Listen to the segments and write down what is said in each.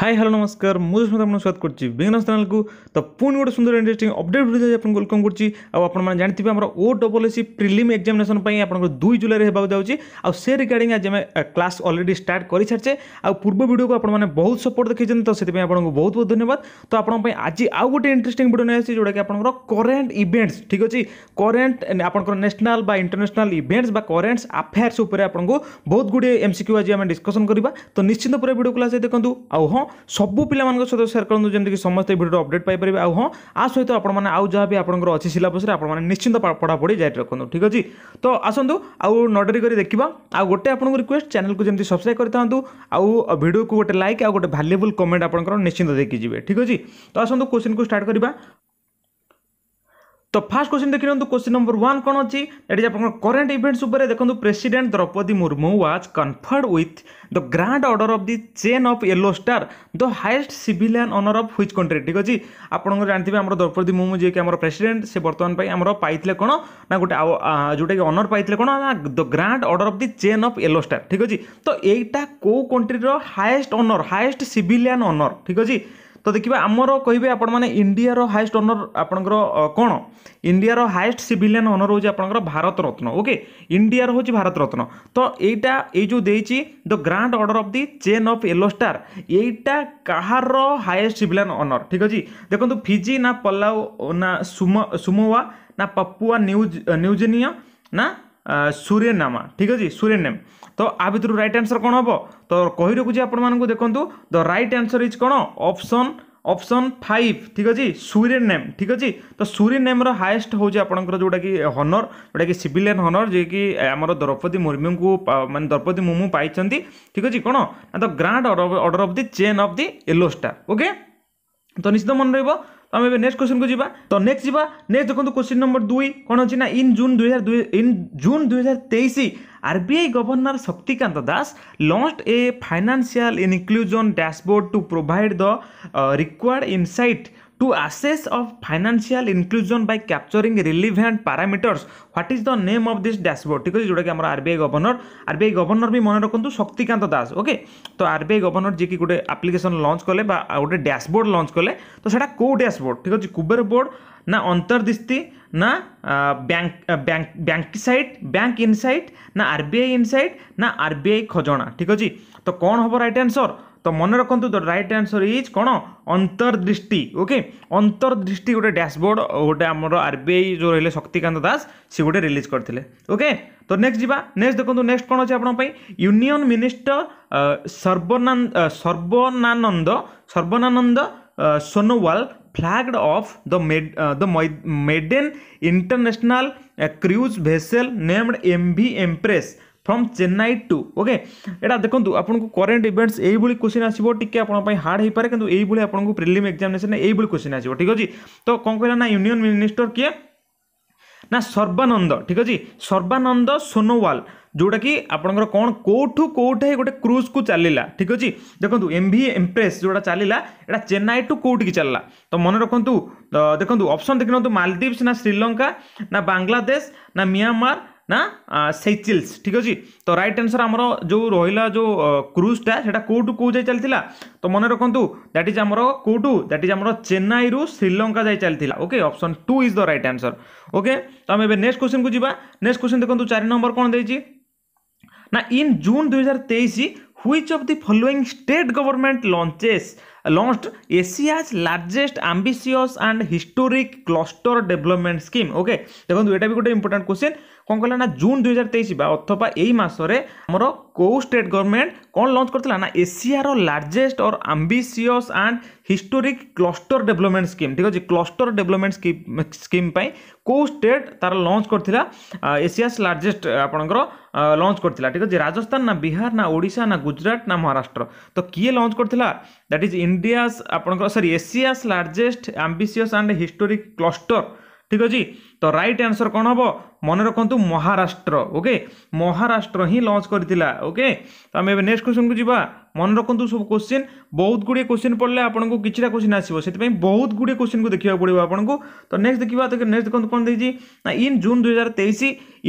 Hi hello नमस्कार मुझे आपको स्वागत करती करेगनास चैनल को तो पुणी गोटे सुंदर इंटरेस्टिंग अपडेट भिडियो आप वेलकम कर जानते हैं O double AC prelim examination आप दुई जुलाई में होगा जाऊँ से रिगार्डिंग आज आम क्लास अलरेडी स्टार्ट कर सारे आ पूर्व भिडियो को आपने बहुत सपोर्ट देखते तो से आपको बहुत बहुत धन्यवाद तो आप आज आउ गोटे इंटरेस्टिंग भिडियो नहीं आई जोटा कि आपको करेन्ट इवेंट्स ठीक अच्छे करेन्ट आप आपनाल इंटरनेसनाल इवेंट्स करेन्ट्स अफेयर्स बहुत गुड़े एमसीक्यू आज आम डिस्कसन करवा तो निश्चित पूरा भिडियो क्लास लास्ट देखो तो, आ ହଁ ସବୁ ପିଲାମାନଙ୍କ ସହିତ ସେୟାର କରନ୍ତୁ ଯେମିତିକି ସମସ୍ତେ ଭିଡ଼ିଓ ଅପଡ଼େଟ୍ ପାଇପାରିବେ ଆଉ ହଁ ଆ ସହିତ ଆପଣମାନେ ଆଉ ଯାହା ବି ଆପଣଙ୍କର ଅଛି ସିଲାବସ୍ରେ ଆପଣମାନେ ନିଶ୍ଚିନ୍ତ ପଢ଼ାପଢ଼ି ଜାରି ରଖନ୍ତୁ ଠିକ୍ ଅଛି ତ ଆସନ୍ତୁ ଆଉ ନଡରି କରି ଦେଖିବା ଆଉ ଗୋଟେ ଆପଣଙ୍କୁ ରିକ୍ୱେଷ୍ଟ ଚ୍ୟାନେଲକୁ ଯେମିତି ସବସ୍କ୍ରାଇବ୍ କରିଥାନ୍ତୁ ଆଉ ଭିଡ଼ିଓକୁ ଗୋଟେ ଲାଇକ୍ ଆଉ ଗୋଟେ ଭାଲ୍ୟୁବୁଲ୍ କମେଣ୍ଟ ଆପଣଙ୍କର ନିଶ୍ଚିନ୍ତ ଦେଇକି ଯିବେ ଠିକ୍ ଅଛି ତ ଆସନ୍ତୁ କୋଶ୍ଚିନ୍କୁ ଷ୍ଟାର୍ଟ କରିବା তো ফার্স্ট কোশ্চিন দেখিনিন্তু কোশ্চিন নম্বর ওয়ান কোণ অছি এটি আপনার করেন্ট ইভেন্টস উপরে দেখুন president Droupadi Murmu was conferred with the grand order of the chain of yellow star the highest civilian honour of which country ଠିକ୍ ଅଛି ଆପଣଙ୍କର ଜାଣିଥିବେ ଆମର ଦ୍ରୌପଦୀ ମୁର୍ମୁ ଯିଏକି ଆମର ପ୍ରେସିଡେଣ୍ଟ ସେ ବର୍ତ୍ତମାନ ପାଇଁ ଆମର ପାଇଥିଲେ କ'ଣ ନା ଗୋଟେ ଯେଉଁଟାକି ଅନର୍ ପାଇଥିଲେ କ'ଣ ନା the grand order of the chain of yellow star ଠିକ୍ ଅଛି ତ ଏଇଟା କେଉଁ କଣ୍ଟ୍ରିର highest honour highest civilian honour ଠିକ୍ ଅଛି ତ ଦେଖିବା ଆମର କହିବେ ଆପଣମାନେ ଇଣ୍ଡିଆର ହାଏଷ୍ଟ ଅନର୍ ଆପଣଙ୍କର କ'ଣ ଇଣ୍ଡିଆର ହାଏଷ୍ଟ ସିଭିଲିଆନ୍ ଅନର୍ ହେଉଛି ଆପଣଙ୍କର ଭାରତ ରତ୍ନ ଓକେ ଇଣ୍ଡିଆର ହେଉଛି ଭାରତ ରତ୍ନ ତ ଏଇଟା ଏଇ ଯେଉଁ ଦେଇଛି the grand order of the chain of yellow star ଏଇଟା କାହାର ହାଏଷ୍ଟ ସିଭିଲିଆନ୍ ଅନର୍ ଠିକ୍ ଅଛି ଦେଖନ୍ତୁ ଫିଜି ନା ପଲାଉ ନା ସୁମୋୱା ନା ପାପୁଆ ନ୍ୟୁଜିନିଆ ନା ସୁରେନାମା ଠିକ୍ ଅଛି ସୁରେନେମ୍ तो आभर रईट आन्सर कौन हम तो कही रखुच्छी आपको देखो द रईट आंसर इज कौन अप्सन अप्सन फाइव ठीक अच्छे सूरी नेम ठीक अच्छे तो सूरी नेम्र हाएस्ट हूँ आपंकर जोटा कि हनर जोटा कि सिविलियन हनर जी कि आम द्रौपदी मुर्मू को मान द्रौपदी मुर्मू पाई ठीक अच्छे कौन ना तो grand order of the chain of the yellow star okay तो निश्चित मन रही आम ए नेक्स्ट क्वेश्चन को जी तो नेक्स्ट जी नेक्स्ट देखो क्वेश्चन नंबर दुई कौन अच्छी ना इन जून दुई हजार इन जून दुई हजार तेईस RBI governor Shaktikanta Das launch a financial inclusion dashboard to provide the required insight To assess of financial inclusion by capturing relevant parameters, what is the name of this dashboard? ठीक है जोटा कि आम आरबीआई गवर्नर आरबीआई गवर्नर भी मन रखु Shaktikanta Das okay तो RBI governor जी की गोटे आप्लिकेसन लंच कले गोटे डैशबोर्ड लंच कले तो सेटा कौ डैशबोर्ड ठीक अच्छे कुबेर बोर्ड ना अंतर्दृष्टि ना bank bank bank bank insight ना आरबीआई इनसाइट ना आरबीआई खजना ठीक अच्छे तो कौन हम रईट आंसर তো মনে রাখতু দ রাইট আনসর ইজ কোণ অন্তর্দৃষ্টি ওকে অন্তর্দৃষ্টি গোটে ড্যাশবোর্ড গোটে আমার আরবিআই যে রহলে শক্তিকান্ত দাস সে গোটে রিলিজ করে ওকে তো নেক্সট যা নেক্সট দেখুন নেক্সট কোণ আছে আপনার ইউনিয়ন মিনিষ্টর সর্বনা Sarbananda Sarbananda Sonowal flagged off the maid, uh, the maiden international uh, cruise vessel named MV Empress from Chennai to okay ଏଇଟା ଦେଖନ୍ତୁ ଆପଣଙ୍କୁ କରେଣ୍ଟ ଇଭେଣ୍ଟସ୍ ଏଇଭଳି କୋଶ୍ଚିନ୍ ଆସିବ ଟିକେ ଆପଣଙ୍କ ପାଇଁ ହାର୍ଡ଼ ହେଇପାରେ କିନ୍ତୁ ଏଇଭଳି ଆପଣଙ୍କୁ ପ୍ରିଲିମ୍ ଏକ୍ଜାମିନେସନ୍ରେ ଏଇଭଳି କୋଶ୍ଚିନ୍ ଆସିବ ଠିକ୍ ଅଛି ତ କ'ଣ କହିଲା ନା ୟୁନିୟନ୍ ମିନିଷ୍ଟର କିଏ ନା ସର୍ବାନନ୍ଦ ଠିକ୍ ଅଛି ସର୍ବାନନ୍ଦ ସୋନୋୱାଲ ଯେଉଁଟାକି ଆପଣଙ୍କର କ'ଣ କେଉଁଠୁ କେଉଁଠାଇ ଗୋଟେ କ୍ରୁଜ୍କୁ ଚାଲିଲା ଠିକ୍ ଅଛି ଦେଖନ୍ତୁ ଏମ୍ ଭି ଏମ୍ପ୍ରେସ୍ ଯେଉଁଟା ଚାଲିଲା ଏଇଟା ଚେନ୍ନାଇ ଟୁ କେଉଁଠିକି ଚାଲିଲା ତ ମନେ ରଖନ୍ତୁ ଦେଖନ୍ତୁ ଅପସନ୍ ଦେଖିନିଅନ୍ତୁ ମାଲଦ୍ୱୀପ୍ସ ନା ଶ୍ରୀଲଙ୍କା ନା ବାଂଲାଦେଶ ନା ମିଆଁମାର ନା ସେଚିଲ୍ସ ଠିକ୍ ଅଛି ତ ରାଇଟ୍ ଆନ୍ସର୍ ଆମର ଯେଉଁ ରହିଲା ଯେଉଁ କ୍ରୁଜ୍ଟା ସେଇଟା କେଉଁଠୁ କେଉଁ ଯାଇ ଚାଲିଥିଲା ତ ମନେ ରଖନ୍ତୁ ଦ୍ୟାଟ୍ ଇଜ୍ ଆମର କେଉଁଠୁ ଦ୍ୟାଟ୍ ଇଜ୍ ଆମର ଚେନ୍ନାଇରୁ ଶ୍ରୀଲଙ୍କା ଯାଇ ଚାଲିଥିଲା okay option two is the right answer okay ତ ଆମେ ଏବେ ନେକ୍ସଟ କ୍ୱେଶ୍ଚନକୁ ଯିବା ନେକ୍ସଟ କ୍ୱେଶ୍ଚନ ଦେଖନ୍ତୁ ଚାରି ନମ୍ବର କ'ଣ ଦେଇଛି ନା ଇନ୍ ଜୁନ୍ ଦୁଇହଜାର ତେଇଶ which of the following state government launches launched Asia's largest ambitious and historic cluster development scheme okay দেখুন এটা বি গোটে ইম্পর্টান্ট কোশ্চেন କ'ଣ କହିଲା ନା ଜୁନ୍ ଦୁଇହଜାର ତେଇଶ ବା ଅଥବା ଏଇ ମାସରେ ଆମର କେଉଁ ଷ୍ଟେଟ୍ ଗଭର୍ଣ୍ଣମେଣ୍ଟ କ'ଣ ଲଞ୍ଚ କରିଥିଲା ନା ଏସିଆର largest or ambitious and historic cluster development scheme ଠିକ୍ ଅଛି କ୍ଲଷ୍ଟର ଡେଭଲପମେଣ୍ଟ ସ୍କିମ୍ ସ୍କିମ୍ ପାଇଁ କେଉଁ ଷ୍ଟେଟ୍ ତାର ଲଞ୍ଚ କରିଥିଲା ଏସିଆସ୍ ଲାର୍ଜେଷ୍ଟ ଆପଣଙ୍କର ଲଞ୍ଚ କରିଥିଲା ଠିକ୍ ଅଛି ରାଜସ୍ଥାନ ନା ବିହାର ନା ଓଡ଼ିଶା ନା ଗୁଜୁରାଟ ନା ମହାରାଷ୍ଟ୍ର ତ କିଏ ଲଞ୍ଚ କରିଥିଲା ଦ୍ୟାଟ୍ ଇଜ୍ ଇଣ୍ଡିଆସ୍ ଆପଣଙ୍କର sorry Asia's largest ambitious and historic cluster ঠিক ଅଛି ତ ରାଇଟ୍ ଆନ୍ସର୍ କ'ଣ ହେବ ମନେ ରଖନ୍ତୁ ମହାରାଷ୍ଟ୍ର ଓକେ ମହାରାଷ୍ଟ୍ର ହିଁ ଲଞ୍ଚ କରିଥିଲା ଓକେ ତ ଆମେ ଏବେ ନେକ୍ସଟ କ୍ୱେଶ୍ଚନକୁ ଯିବା ମନେ ରଖନ୍ତୁ ସବୁ କ୍ୱେଶ୍ଚିନ୍ ବହୁତ ଗୁଡ଼ିଏ କ୍ୱେଶ୍ଚିନ୍ ପଡ଼ିଲେ ଆପଣଙ୍କୁ କିଛିଟା କ୍ୱେଶ୍ଚିନ୍ ଆସିବ ସେଥିପାଇଁ ବହୁତ ଗୁଡ଼ିଏ କ୍ୱେଶ୍ଚିନ୍କୁ ଦେଖିବାକୁ ପଡ଼ିବ ଆପଣଙ୍କୁ ତ ନେକ୍ସଟ ଦେଖିବା ତ ନେକ୍ସଟ ଦେଖନ୍ତୁ କ'ଣ ଦେଇଛି ନା ଇନ୍ ଜୁନ୍ ଦୁଇ ହଜାର ତେଇଶ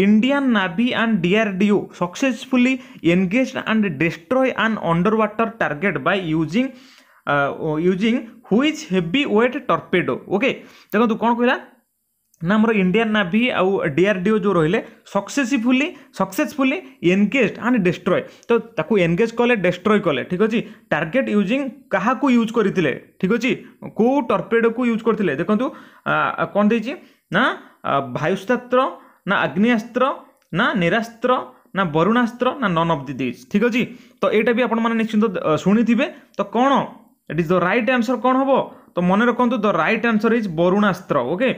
Indian navy and DRDO successfully engage and destroy and underwater target by using using whose heavyweight torpedo okay ଦେଖନ୍ତୁ କ'ଣ କହିଲା ନା ଆମର ଇଣ୍ଡିଆନ୍ ନାଭି ଆଉ ଡିଆର୍ଡିଓ ଯେଉଁ ରହିଲେ successfully successfully engage and destroy ତ ତାକୁ ଏନଗେଜ୍ କଲେ ଡେଷ୍ଟ୍ରୟ କଲେ ଠିକ୍ ଅଛି ଟାର୍ଗେଟ୍ ୟୁଜିଂ କାହାକୁ ୟୁଜ୍ କରିଥିଲେ ଠିକ୍ ଅଛି କେଉଁ ଟର୍ପେଡ଼ୋକୁ ୟୁଜ୍ କରିଥିଲେ ଦେଖନ୍ତୁ କ'ଣ ଦେଇଛି ନା ବାୟୁସ୍ତାସ୍ତ୍ର ନା ଆଗ୍ନେୟାସ୍ତ୍ର ନା ନିରାସ୍ତ୍ର ନା ବରୁଣାସ୍ତ୍ର ନା ନନ୍ ଅଫ୍ ଦି ଦିଜ୍ ଠିକ୍ ଅଛି ତ ଏଇଟା ବି ଆପଣମାନେ ନିଶ୍ଚିନ୍ତ ଶୁଣିଥିବେ ତ କ'ଣ it is the right answer କ'ଣ ହେବ তো মনে রাখতু the right answer is Varunastra okay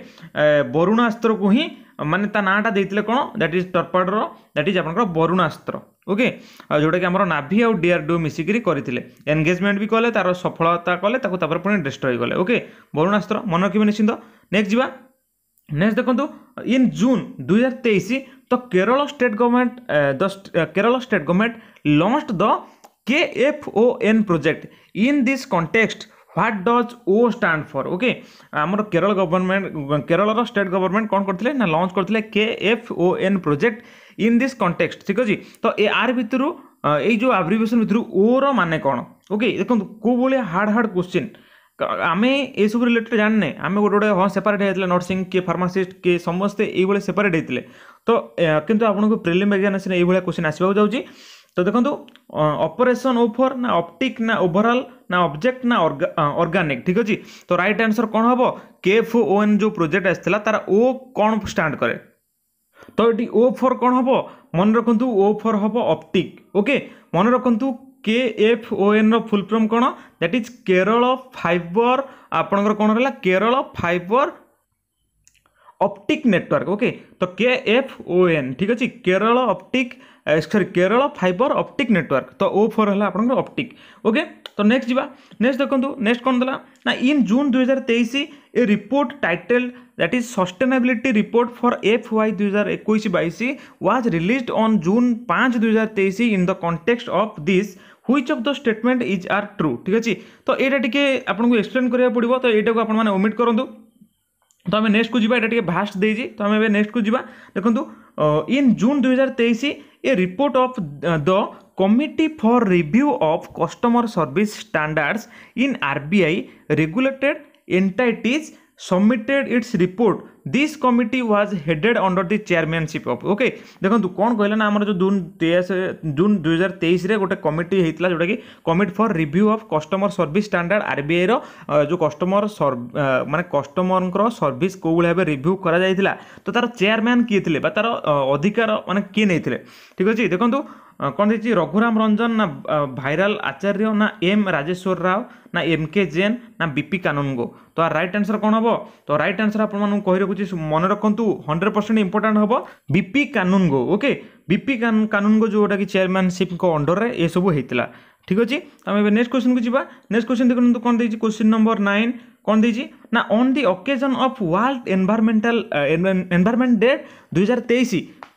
বরুণাস্ত্রকু হি মানে তা নাটা দিয়ে কোণ that is torpedo that is আপনার বরুণাস্ত্র ওকে যেটা কি আমার নাভি আর ডিআরডিও মিশিকি করে এনগেজমেন্ট বি কলে তার সফলতা কলে তাকে তারপরে পুরো ডিস্ট্রয় হয়ে গলে ওকে বরুণাস্ত্র মনে রাখবে নিশ্চিন্ত নেক্সট যা নেক্সট দেখুন ইন জুন দুই হাজার তেইশ the Kerala state government the Kerala state government launched the KFON project. In this context, what does O stand for okay ଆମର କେରଳ ଗଭର୍ଣ୍ଣମେଣ୍ଟ କେରଳର ଷ୍ଟେଟ୍ ଗଭର୍ଣ୍ଣମେଣ୍ଟ କ'ଣ କରିଥିଲେ ନା ଲଞ୍ଚ କରିଥିଲେ K F O N project in this context ଠିକ୍ ଅଛି ତ ଏ ଆର୍ ଭିତରୁ ଏଇ ଯେଉଁ ଆବ୍ରିଭେସନ୍ ଭିତରୁ ଓର ମାନେ କ'ଣ ଓକେ ଦେଖନ୍ତୁ କେଉଁ ଭଳିଆ ହାର୍ଡ଼ ହାର୍ଡ଼ କ୍ୱେଶ୍ଚିନ୍ ଆମେ ଏସବୁ ରିଲେଟେଡ୍ ଜାଣିନେ ଆମେ ଗୋଟେ ଗୋଟେ ହଁ ସେପାରେଟ୍ ହେଇଥିଲା ନର୍ସିଂ କିଏ ଫାର୍ମାସିଷ୍ଟ କିଏ ସମସ୍ତେ ଏଇଭଳିଆ ସେପାରେଟ୍ ହେଇଥିଲେ ତ କିନ୍ତୁ ଆପଣଙ୍କୁ ପ୍ରିଲିମ୍ ଏକ୍ଜାମିନେସନ୍ ଏଇଭଳିଆ କ୍ୱେଶ୍ଚିନ୍ ଆସିବାକୁ ଯାଉଛି ତ ଦେଖନ୍ତୁ ଅପରେସନ୍ ଓଫର୍ ନା ଅପ୍ଟିକ୍ ନା ଓଭରଅଲ୍ না ଅବଜେକ୍ଟ ନା ଅର୍ଗାନିକ୍ ଠିକ୍ ଅଛି ତ ରାଇଟ୍ ଆନ୍ସର୍ କ'ଣ ହେବ କେଏଫ୍ ଓଏନ୍ ଯେଉଁ ପ୍ରୋଜେକ୍ଟ ଆସିଥିଲା ତାର ଓ କ'ଣ ଷ୍ଟାଣ୍ଡ କରେ ତ ଏଠି ଓ ଫୋର୍ କ'ଣ ହେବ ମନେ ରଖନ୍ତୁ ଓ ଫୋର୍ ହେବ ଅପ୍ଟିକ୍ ଓକେ ମନେ ରଖନ୍ତୁ কে এফ ও এନ୍ର ଫୁଲ୍ ଫର୍ମ କ'ଣ ଦ୍ୟାଟ୍ ଇଜ୍ କେରଳ ଫାଇବର ଆପଣଙ୍କର କ'ଣ ରହିଲା Kerala fibre optic network okay ତ କେ ଏଫ ଓ ଏନ୍ ଠିକ୍ ଅଛି Kerala optic sorry Kerala fibre optic network ତ ଓ ଫୋର୍ ହେଲା ଆପଣଙ୍କର ଅପ୍ଟିକ୍ ଓକେ तो नेक्स्ट जी नेक्स्ट देखो नेक्स्ट कौन दे इन जून दुई हजार तेईस a report title that is sustainability report for F Y दुई हजार एक वाज रिलीज ऑन जून पाँच दुई हजार तेईस in the context of this which of the statement is are true ठीक अच्छे तो ये टी आपको एक्सप्लेन करा पड़ तो यू आपने ओमिट करूँ तो आम नेक्स्ट को जाटा टी भास्ट दे तो आम नेक्स्ट को जी देखो इन जून दुई हजार तेईस a report of the Committee for Review of Customer Service Standards in RBI regulated entities submitted its report this committee was headed under the chairmanship of okay দেখন্তু কোন কইলে না আমার যে জুন 23 জুন 2023 রে গোটে কমিটি হেইতলা যেটা কি committee for review of customer service standard RBI র যে কস্টমর মানে কস্টমরঙ্কর সার্ভিস কোউল ভাবে রিভিউ করা যাইতিলা তো তার চেয়ারম্যান কি থিলে বা তার অধিকার মানে কি নেইতিলে ঠিক আছে দেখন্তু କ'ଣ ଦେଇଛି ରଘୁରାମ ରଞ୍ଜନ ନା ଭାଇରାଲ ଆଚାର୍ଯ୍ୟ ନା ଏମ୍ ରାଜେଶ୍ୱର ରାଓ ନା ଏମ୍ କେ ଜେନ୍ ନା ବିପି କାନୁନଗୋ ତ ଆର୍ ରାଇଟ୍ ଆନ୍ସର୍ କ'ଣ ହେବ ତ ରାଇଟ୍ ଆନ୍ସର୍ ଆପଣମାନଙ୍କୁ କହି ରଖୁଛି ମନେ ରଖନ୍ତୁ ହଣ୍ଡ୍ରେଡ଼ ପରସେଣ୍ଟ ଇମ୍ପୋର୍ଟାଣ୍ଟ ହେବ BP Kanungo okay BP Kanungo ଯେଉଁଟାକି ଚେୟାରମ୍ୟାନସିପ୍ଙ୍କ ଅଣ୍ଡରରେ ଏସବୁ ହେଇଥିଲା ଠିକ୍ ଅଛି ଆମେ ଏବେ ନେକ୍ସଟ କ୍ୱେଶ୍ଚନକୁ ଯିବା ନେକ୍ସଟ କ୍ୱେଶ୍ଚନ ଦେଖନ୍ତୁ କ'ଣ ଦେଇଛି କ୍ୱେଶ୍ଚନ ନମ୍ବର ନାଇନ୍ କ'ଣ ଦେଇଛି ନା on the occasion of world environmental environment day ଦୁଇହଜାର ତେଇଶ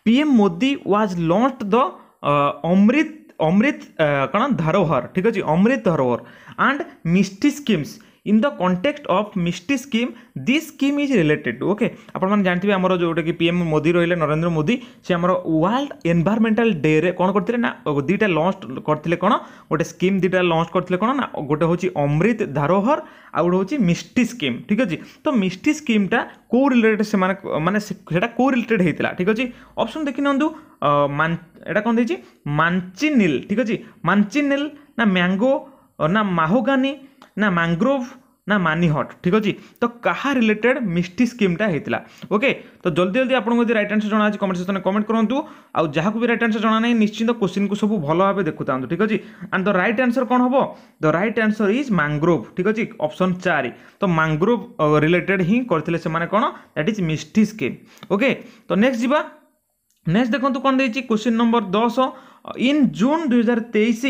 PM Modi was launch the Amrit Amrit कण धरोहर ठीक अच्छे Amrit Dharohar and Mishti schemes in the context of Mishti scheme this scheme is related to okay ଆପଣମାନେ ଜାଣିଥିବେ ଆମର ଯେଉଁଟାକି ପିଏମ୍ ମୋଦି ରହିଲେ ନରେନ୍ଦ୍ର ମୋଦି ସେ ଆମର ୱାର୍ଲଡ ଏନଭାରମେଣ୍ଟାଲ ଡେରେ କ'ଣ କରିଥିଲେ ନା ଦୁଇଟା ଲଞ୍ଚ କରିଥିଲେ କ'ଣ ଗୋଟେ ସ୍କିମ୍ ଦୁଇଟା ଲଞ୍ଚ କରିଥିଲେ କ'ଣ ନା ଗୋଟେ ହେଉଛି ଅମୃତ ଧାରୋହର ଆଉ ଗୋଟେ ହେଉଛି ମିଷ୍ଟି ସ୍କିମ୍ ଠିକ୍ ଅଛି ତ ମିଷ୍ଟି ସ୍କିମ୍ଟା କେଉଁ ରିଲେଟେଡ଼ ସେମାନେ ମାନେ ସେଟା କେଉଁ ରିଲେଟେଡ଼ ହେଇଥିଲା ଠିକ୍ ଅଛି ଅପସନ୍ ଦେଖିନିଅନ୍ତୁ ଏଇଟା କ'ଣ ଦେଇଛି ମାଞ୍ଚିନିଲ୍ ଠିକ୍ ଅଛି ମାଞ୍ଚିନିଲ୍ ନା ମ୍ୟାଙ୍ଗୋ ନା ମାହୋଗାନି ना ম্যাঙ্গ্রোভ ନା ମାନି ହଟ୍ ଠିକ୍ ଅଛି ତ କାହା ରିଲେଟେଡ୍ ମିଷ୍ଟି ସ୍କିମ୍ଟା ହେଇଥିଲା ଓକେ ତ ଜଲ୍ଦି ଜଲ୍ଦି ଆପଣଙ୍କୁ ଯଦି ରାଇଟ୍ ଆନ୍ସର୍ ଜଣାଅଛି କମେଣ୍ଟ ସେକ୍ସନ୍ରେ କମେଣ୍ଟ କରନ୍ତୁ ଆଉ ଯାହାକୁ ବି ରାଇଟ୍ ଆନ୍ସର୍ ଜଣା ନାହିଁ ନିଶ୍ଚିନ୍ତ କୋଶ୍ଚିନ୍କୁ ସବୁ ଭଲ ଭାବେ ଦେଖୁଥାନ୍ତୁ ଠିକ୍ ଅଛି ଆଣ୍ଡ ଦ ରାଇଟ୍ ଆନ୍ସର୍ କ'ଣ ହେବ the right answer is mangrove ଠିକ୍ ଅଛି ଅପସନ୍ ଚାରି ତ ମ୍ୟାଙ୍ଗ୍ରୋଭ୍ ରିଲେଟେଡ୍ ହିଁ କରିଥିଲେ ସେମାନେ କ'ଣ that is Mishti scheme okay ତ ନେକ୍ସଟ ଯିବା ନେକ୍ସଟ ଦେଖନ୍ତୁ କ'ଣ ଦେଇଛି କୋଶ୍ଚିନ୍ ନମ୍ବର ଦଶ ଇନ୍ ଜୁନ୍ ଦୁଇହଜାର ତେଇଶ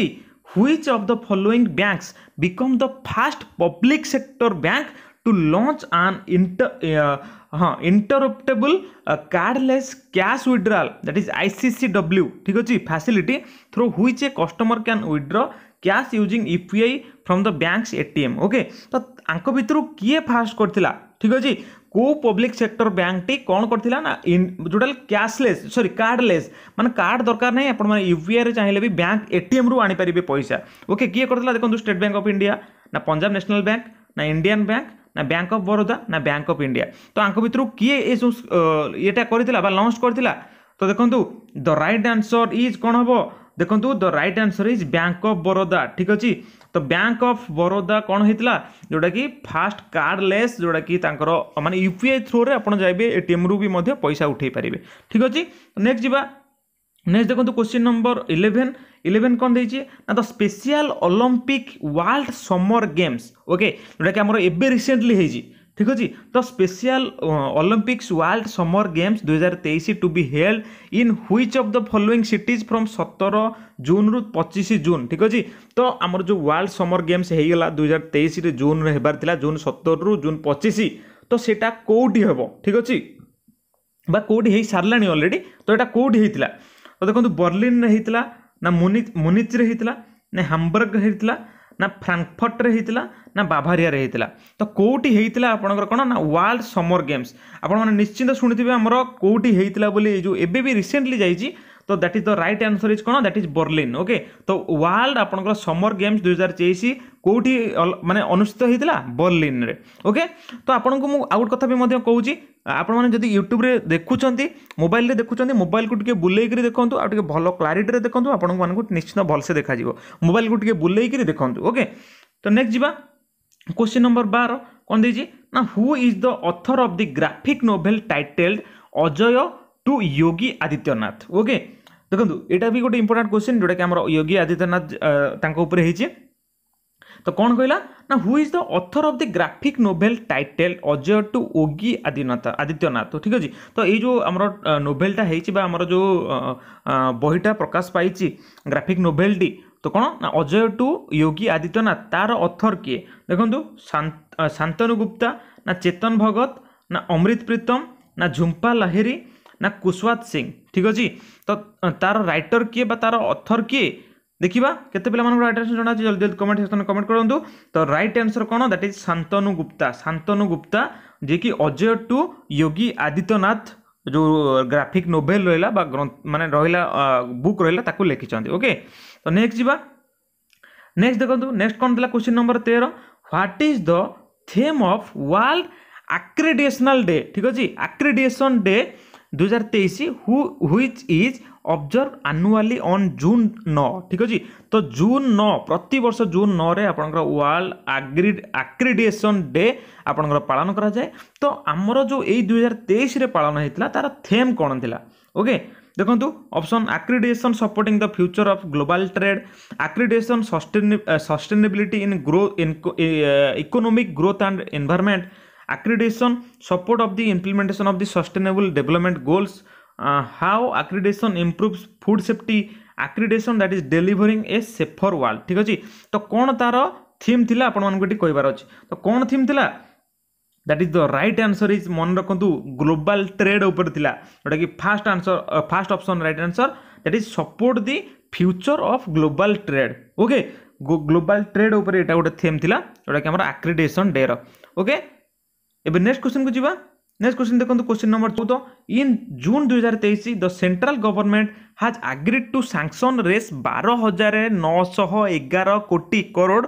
which of the following banks become the first public sector bank to launch an inter uh, हाँ interruptible cardless cash withdrawal that is ICCW ठीक अच्छे facility through which a customer can withdraw cash using UPI from the bank's ATM okay तो आंको भितर किए fast करथिला ठीक अच्छे କେଉଁ ପବ୍ଲିକ୍ ସେକ୍ଟର ବ୍ୟାଙ୍କଟି କ'ଣ କରିଥିଲା ନା ଯେଉଁଟା କ୍ୟାସ୍ଲେସ୍ ସରି କାର୍ଡ଼ଲେସ୍ ମାନେ କାର୍ଡ଼ ଦରକାର ନାହିଁ ଆପଣମାନେ ୟୁପିଆଇରେ ଚାହିଁଲେ ବି ବ୍ୟାଙ୍କ ଏଟିଏମ୍ରୁ ଆଣିପାରିବେ ପଇସା ଓକେ କିଏ କରିଥିଲା ଦେଖନ୍ତୁ ଷ୍ଟେଟ୍ ବ୍ୟାଙ୍କ ଅଫ୍ ଇଣ୍ଡିଆ ନା ପଞ୍ଜାବ ନ୍ୟାସନାଲ୍ ବ୍ୟାଙ୍କ ନା ଇଣ୍ଡିଆନ୍ ବ୍ୟାଙ୍କ ନା ବ୍ୟାଙ୍କ ଅଫ୍ ବରୋଦା ନା ବ୍ୟାଙ୍କ ଅଫ୍ ଇଣ୍ଡିଆ ତ ଆଙ୍କ ଭିତରୁ କିଏ ଏସବୁ ଇଏଟା କରିଥିଲା ବା ଲଞ୍ଚ କରିଥିଲା ତ ଦେଖନ୍ତୁ ଦ ରାଇଟ୍ ଆନ୍ସର୍ ଇଜ୍ କ'ଣ ହେବ ଦେଖନ୍ତୁ the right answer is Bank of Baroda ଠିକ୍ ଅଛି ତ ବ୍ୟାଙ୍କ ଅଫ୍ ବରୋଦା କ'ଣ ହେଇଥିଲା ଯେଉଁଟାକି ଫାଷ୍ଟ କାର୍ଡ଼ଲେସ୍ ଯେଉଁଟାକି ତାଙ୍କର ମାନେ ୟୁ ପି ଆଇ ଥ୍ରୁରେ ଆପଣ ଯାଇବେ ଏଟିଏମ୍ରୁ ବି ମଧ୍ୟ ପଇସା ଉଠାଇ ପାରିବେ ଠିକ୍ ଅଛି ନେକ୍ସଟ ଯିବା ନେକ୍ସଟ ଦେଖନ୍ତୁ କ୍ୱେଶ୍ଚିନ୍ ନମ୍ବର ଇଲେଭେନ୍ ইলেভেন কোন দিয়েছি না তো Special Olympic World Summer Games okay যেটাকি আমার এবে রিসেন্টলি হয়েছে ঠিক ଅଛି ତ Special Olympics World Summer Games ଦୁଇହଜାର ତେଇଶ to be held in which of the following cities from ସତର ଜୁନ୍ରୁ ପଚିଶ ଜୁନ୍ ଠିକ୍ ଅଛି ତ ଆମର ଯେଉଁ ୱାର୍ଲଡ ସମର ଗେମ୍ସ ହେଇଗଲା ଦୁଇହଜାର ତେଇଶରେ ଜୁନ୍ରେ ହେବାର ଥିଲା ଜୁନ୍ ସତରରୁ ଜୁନ୍ ପଚିଶ ତ ସେଇଟା କେଉଁଠି ହେବ ଠିକ୍ ଅଛି ବା କେଉଁଠି ହେଇ ସାରିଲାଣି ଅଲରେଡ଼ି ତ ଏଇଟା କେଉଁଠି ହେଇଥିଲା ତ ଦେଖନ୍ତୁ ବର୍ଲିନ୍ରେ ହେଇଥିଲା ନା ମୁନିଚ୍ରେ ହେଇଥିଲା ନା ହାମ୍ବର୍ଗରେ ହେଇଥିଲା ନା ଫ୍ରାଙ୍କଫର୍ଟରେ ହେଇଥିଲା ନା ବାଭାରିଆରେ ହେଇଥିଲା ତ କେଉଁଠି ହେଇଥିଲା ଆପଣଙ୍କର କ'ଣ ନା ୱାର୍ଲଡ ସମର ଗେମ୍ସ ଆପଣମାନେ ନିଶ୍ଚିନ୍ତ ଶୁଣିଥିବେ ଆମର କେଉଁଠି ହେଇଥିଲା ବୋଲି ଏଇ ଯେଉଁ ଏବେ ବି ରିସେଣ୍ଟଲି ଯାଇଛି তো that is the right answer is কোণ দ্যাট ইজ বর্লিন ওকে তো ওয়ার্ল্ড আপনার সমর গেমস দুই হাজার তেইশ কোটি মানে অনুষ্ঠিত হয়েছিল বর্লিন্রে ওকে তো আপনার আউ গোটে কথা বি কৌছি আপনার যদি ইউট্যুব্রে দেখুম মোবাইলে দেখুম মোবাইলকে টিকি বুলাইকি দেখুন আগে ভাল ক্লারিটি দেখুন আপনার নিশ্চিত ভালসে দেখা যাব মোবাইলকে টিকি বুলাইকি দেখুন ওকে তো নেক্সট যা क्वेश्चन नंबर बार कौन दे ना who is the author of the graphic novel titled Ajay to Yogi Adityanath okay देखो ये भी गोटे इंपोर्टां क्वेश्चन जोटा कि आम योगी आदित्यनाथ तो कौन कहला ना who is the author of the graphic novel title Ajay to Yogi Adityanath Adityanath ठीक अच्छे तो ये जो आम नोभेलटा हो जो बहीटा प्रकाश पाई ग्राफिक नोभेलटी ତ କ'ଣ ନା ଅଜୟ ଟୁ ୟୋଗୀ ଆଦିତ୍ୟନାଥ ତା'ର ଅଥର୍ କିଏ ଦେଖନ୍ତୁ ଶାନ୍ତନୁ ଗୁପ୍ତା ନା ଚେତନ ଭଗତ ନା ଅମୃତ ପ୍ରୀତମ ନା ଝୁମ୍ପା ଲାହିରି ନା କୁଶୱାତ ସିଂ ଠିକ୍ ଅଛି ତ ତା'ର ରାଇଟର୍ କିଏ ବା ତା'ର ଅଥର୍ କିଏ ଦେଖିବା କେତେ ପିଲାମାନଙ୍କୁ ରାଇଟ୍ ଆନ୍ସର୍ ଜଣାଅଛି ଜଲ୍ଦି ଜଲ୍ଦି କମେଣ୍ଟ ସେକ୍ସନ୍ କମେଣ୍ଟ କରନ୍ତୁ ତ ରାଇଟ୍ ଆନ୍ସର୍ କ'ଣ ଦ୍ୟାଟ୍ ଇଜ୍ ଶାନ୍ତନୁ ଗୁପ୍ତା ଶାନ୍ତନୁ ଗୁପ୍ତା ଯିଏକି ଅଜୟ ଟୁ ୟୋଗୀ ଆଦିତ୍ୟନାଥ ଯେଉଁ ଗ୍ରାଫିକ୍ ନୋଭେଲ୍ ରହିଲା ବା ମାନେ ରହିଲା ବୁକ୍ ରହିଲା ତାକୁ ଲେଖିଛନ୍ତି ଓକେ ତ ନେକ୍ସଟ ଯିବା ନେକ୍ସଟ ଦେଖନ୍ତୁ ନେକ୍ସଟ କ'ଣ ଥିଲା କ୍ୱେଶ୍ଚିନ୍ ନମ୍ବର ତେର what is the theme of world accreditational day ଠିକ୍ ଅଛି ଆକ୍ରିଡିଏସନ୍ ଡେ ଦୁଇହଜାର ତେଇଶ who which is observe annually on June ନଅ ଠିକ୍ ଅଛି ତ ଜୁନ୍ ନଅ ପ୍ରତିବର୍ଷ ଜୁନ୍ ନଅରେ ଆପଣଙ୍କର ୱାର୍ଲଡ ଆଗ୍ରି ଆକ୍ରିଡିଏସନ୍ ଡେ ଆପଣଙ୍କର ପାଳନ କରାଯାଏ ତ ଆମର ଯେଉଁ ଏଇ ଦୁଇହଜାର ତେଇଶରେ ପାଳନ ହେଇଥିଲା ତା'ର ଥେମ୍ କ'ଣ ଥିଲା ଓକେ দেখুন option accreditation supporting the future of global trade accreditation sustainability in grow economic growth and environment accreditation support of the implementation of the sustainable development goals uh, how accreditation improves food safety accreditation that is delivering a safer world ঠিক আছে তো কোন তার theme থিলা আপনাদের এটি কইবার আছে তো কোন থিম থিলা that is the right answer is মনে রাখতু গ্লোবাল ট্রেড উপরে লা যেটা কি first answer first option right answer that is support the future of global trade okay global trade উপরে এটা গোটে থিম লা যেটা কি আমার আক্রিডেসন ডের ওকে এবার নেক্সট কোশ্চিন কু যা নেক্সট কোশ্চিন দেখুন কোশ্চিন নম্বর চৌদ ইন জুন দুই হাজার তেইশ the central government has agreed to sanction ରେସ୍ ବାର ହଜାର ନଅଶହ ଏଗାର କୋଟି crore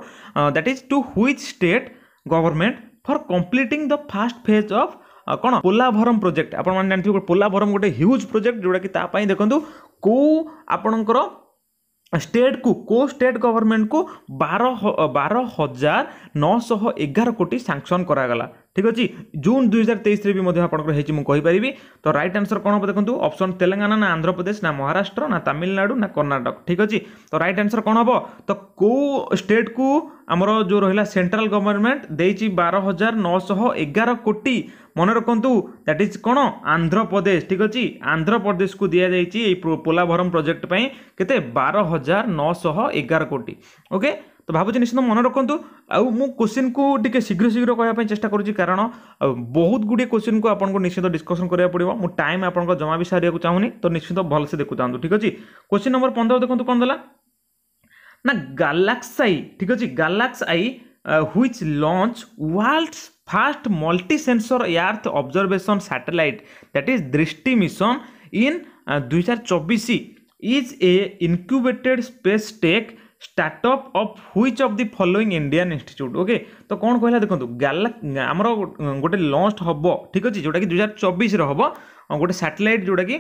that is to which state government for completing the first phase of କ'ଣ ପୋଲାଭରମ ପ୍ରୋଜେକ୍ଟ ଆପଣମାନେ ଜାଣିଥିବେ ପୋଲାଭରମ ଗୋଟେ ହ୍ୟୁଜ୍ ପ୍ରୋଜେକ୍ଟ ଯେଉଁଟାକି ତା ପାଇଁ ଦେଖନ୍ତୁ କେଉଁ ଆପଣଙ୍କର ଷ୍ଟେଟ୍କୁ କେଉଁ ଷ୍ଟେଟ୍ ଗଭର୍ଣ୍ଣମେଣ୍ଟକୁ ବାର ବାର ହଜାର ନଅଶହ ଏଗାର କୋଟି ସାଙ୍କସନ୍ କରାଗଲା ঠিক ଅଛି ଜୁନ୍ ଦୁଇ ହଜାର ତେଇଶରେ ବି ମଧ୍ୟ ଆପଣଙ୍କର ହେଇଛି ମୁଁ କହିପାରିବି ତ ରାଇଟ୍ ଆନ୍ସର୍ କ'ଣ ହେବ ଦେଖନ୍ତୁ ଅପସନ୍ ତେଲେଙ୍ଗାନା ନା ଆନ୍ଧ୍ରପ୍ରଦେଶ ନା ମହାରାଷ୍ଟ୍ର ନା ତାମିଲନାଡ଼ୁ ନା କର୍ଣ୍ଣାଟକ ଠିକ୍ ଅଛି ତ ରାଇଟ୍ ଆନ୍ସର୍ କ'ଣ ହେବ ତ କେଉଁ ଷ୍ଟେଟ୍କୁ ଆମର ଯେଉଁ ରହିଲା ସେଣ୍ଟ୍ରାଲ ଗଭର୍ଣ୍ଣମେଣ୍ଟ ଦେଇଛି ବାର ହଜାର ନଅଶହ ଏଗାର କୋଟି ମନେ ରଖନ୍ତୁ ଦ୍ୟାଟ୍ ଇଜ୍ କ'ଣ ଆନ୍ଧ୍ରପ୍ରଦେଶ ଠିକ୍ ଅଛି ଆନ୍ଧ୍ରପ୍ରଦେଶକୁ ଦିଆଯାଇଛି ଏଇ ପୋଲାଭରମ ପ୍ରୋଜେକ୍ଟ ପାଇଁ କେତେ ବାର ହଜାର ନଅଶହ ଏଗାର କୋଟି ଓକେ তো ভাবুছি ନିଶ୍ଚିତ ମନେ ରଖନ୍ତୁ ଆଉ ମୁଁ କୋଶ୍ଚିନ୍କୁ ଟିକେ ଶୀଘ୍ର ଶୀଘ୍ର କହିବା ପାଇଁ ଚେଷ୍ଟା କରୁଛି କାରଣ ବହୁତ ଗୁଡ଼ିଏ କୋଶ୍ଚିନ୍କୁ ଆପଣଙ୍କୁ ନିଶ୍ଚିତ ଡିସ୍କସନ୍ କରିବାକୁ ପଡ଼ିବ ମୁଁ ଟାଇମ୍ ଆପଣଙ୍କ ଜମା ବି ସାରିବାକୁ ଚାହୁଁନି ତ ନିଶ୍ଚିତ ଭଲସେ ଦେଖୁଥାନ୍ତୁ ଠିକ୍ ଅଛି କୋଶ୍ଚିନ୍ ନମ୍ବର ପନ୍ଦର ଦେଖନ୍ତୁ କ'ଣ ଦେଲା ନା ଗାଲାକ୍ସ ଆଇ ଠିକ୍ ଅଛି GalaxEye which launch world's first multi sensor earth observation satellite that is Drishti mission in ଦୁଇହଜାର ଚବିଶ is a incubated space tech startup of which of the following Indian institute okay ତ କ'ଣ କହିଲା ଦେଖନ୍ତୁ ଗାଲା ଆମର ଗୋଟେ ଲଞ୍ଚ ହେବ ଠିକ୍ ଅଛି ଯେଉଁଟାକି ଦୁଇ ହଜାର ଚବିଶରେ ହେବ ଗୋଟେ ସାଟେଲାଇଟ୍ ଯେଉଁଟାକି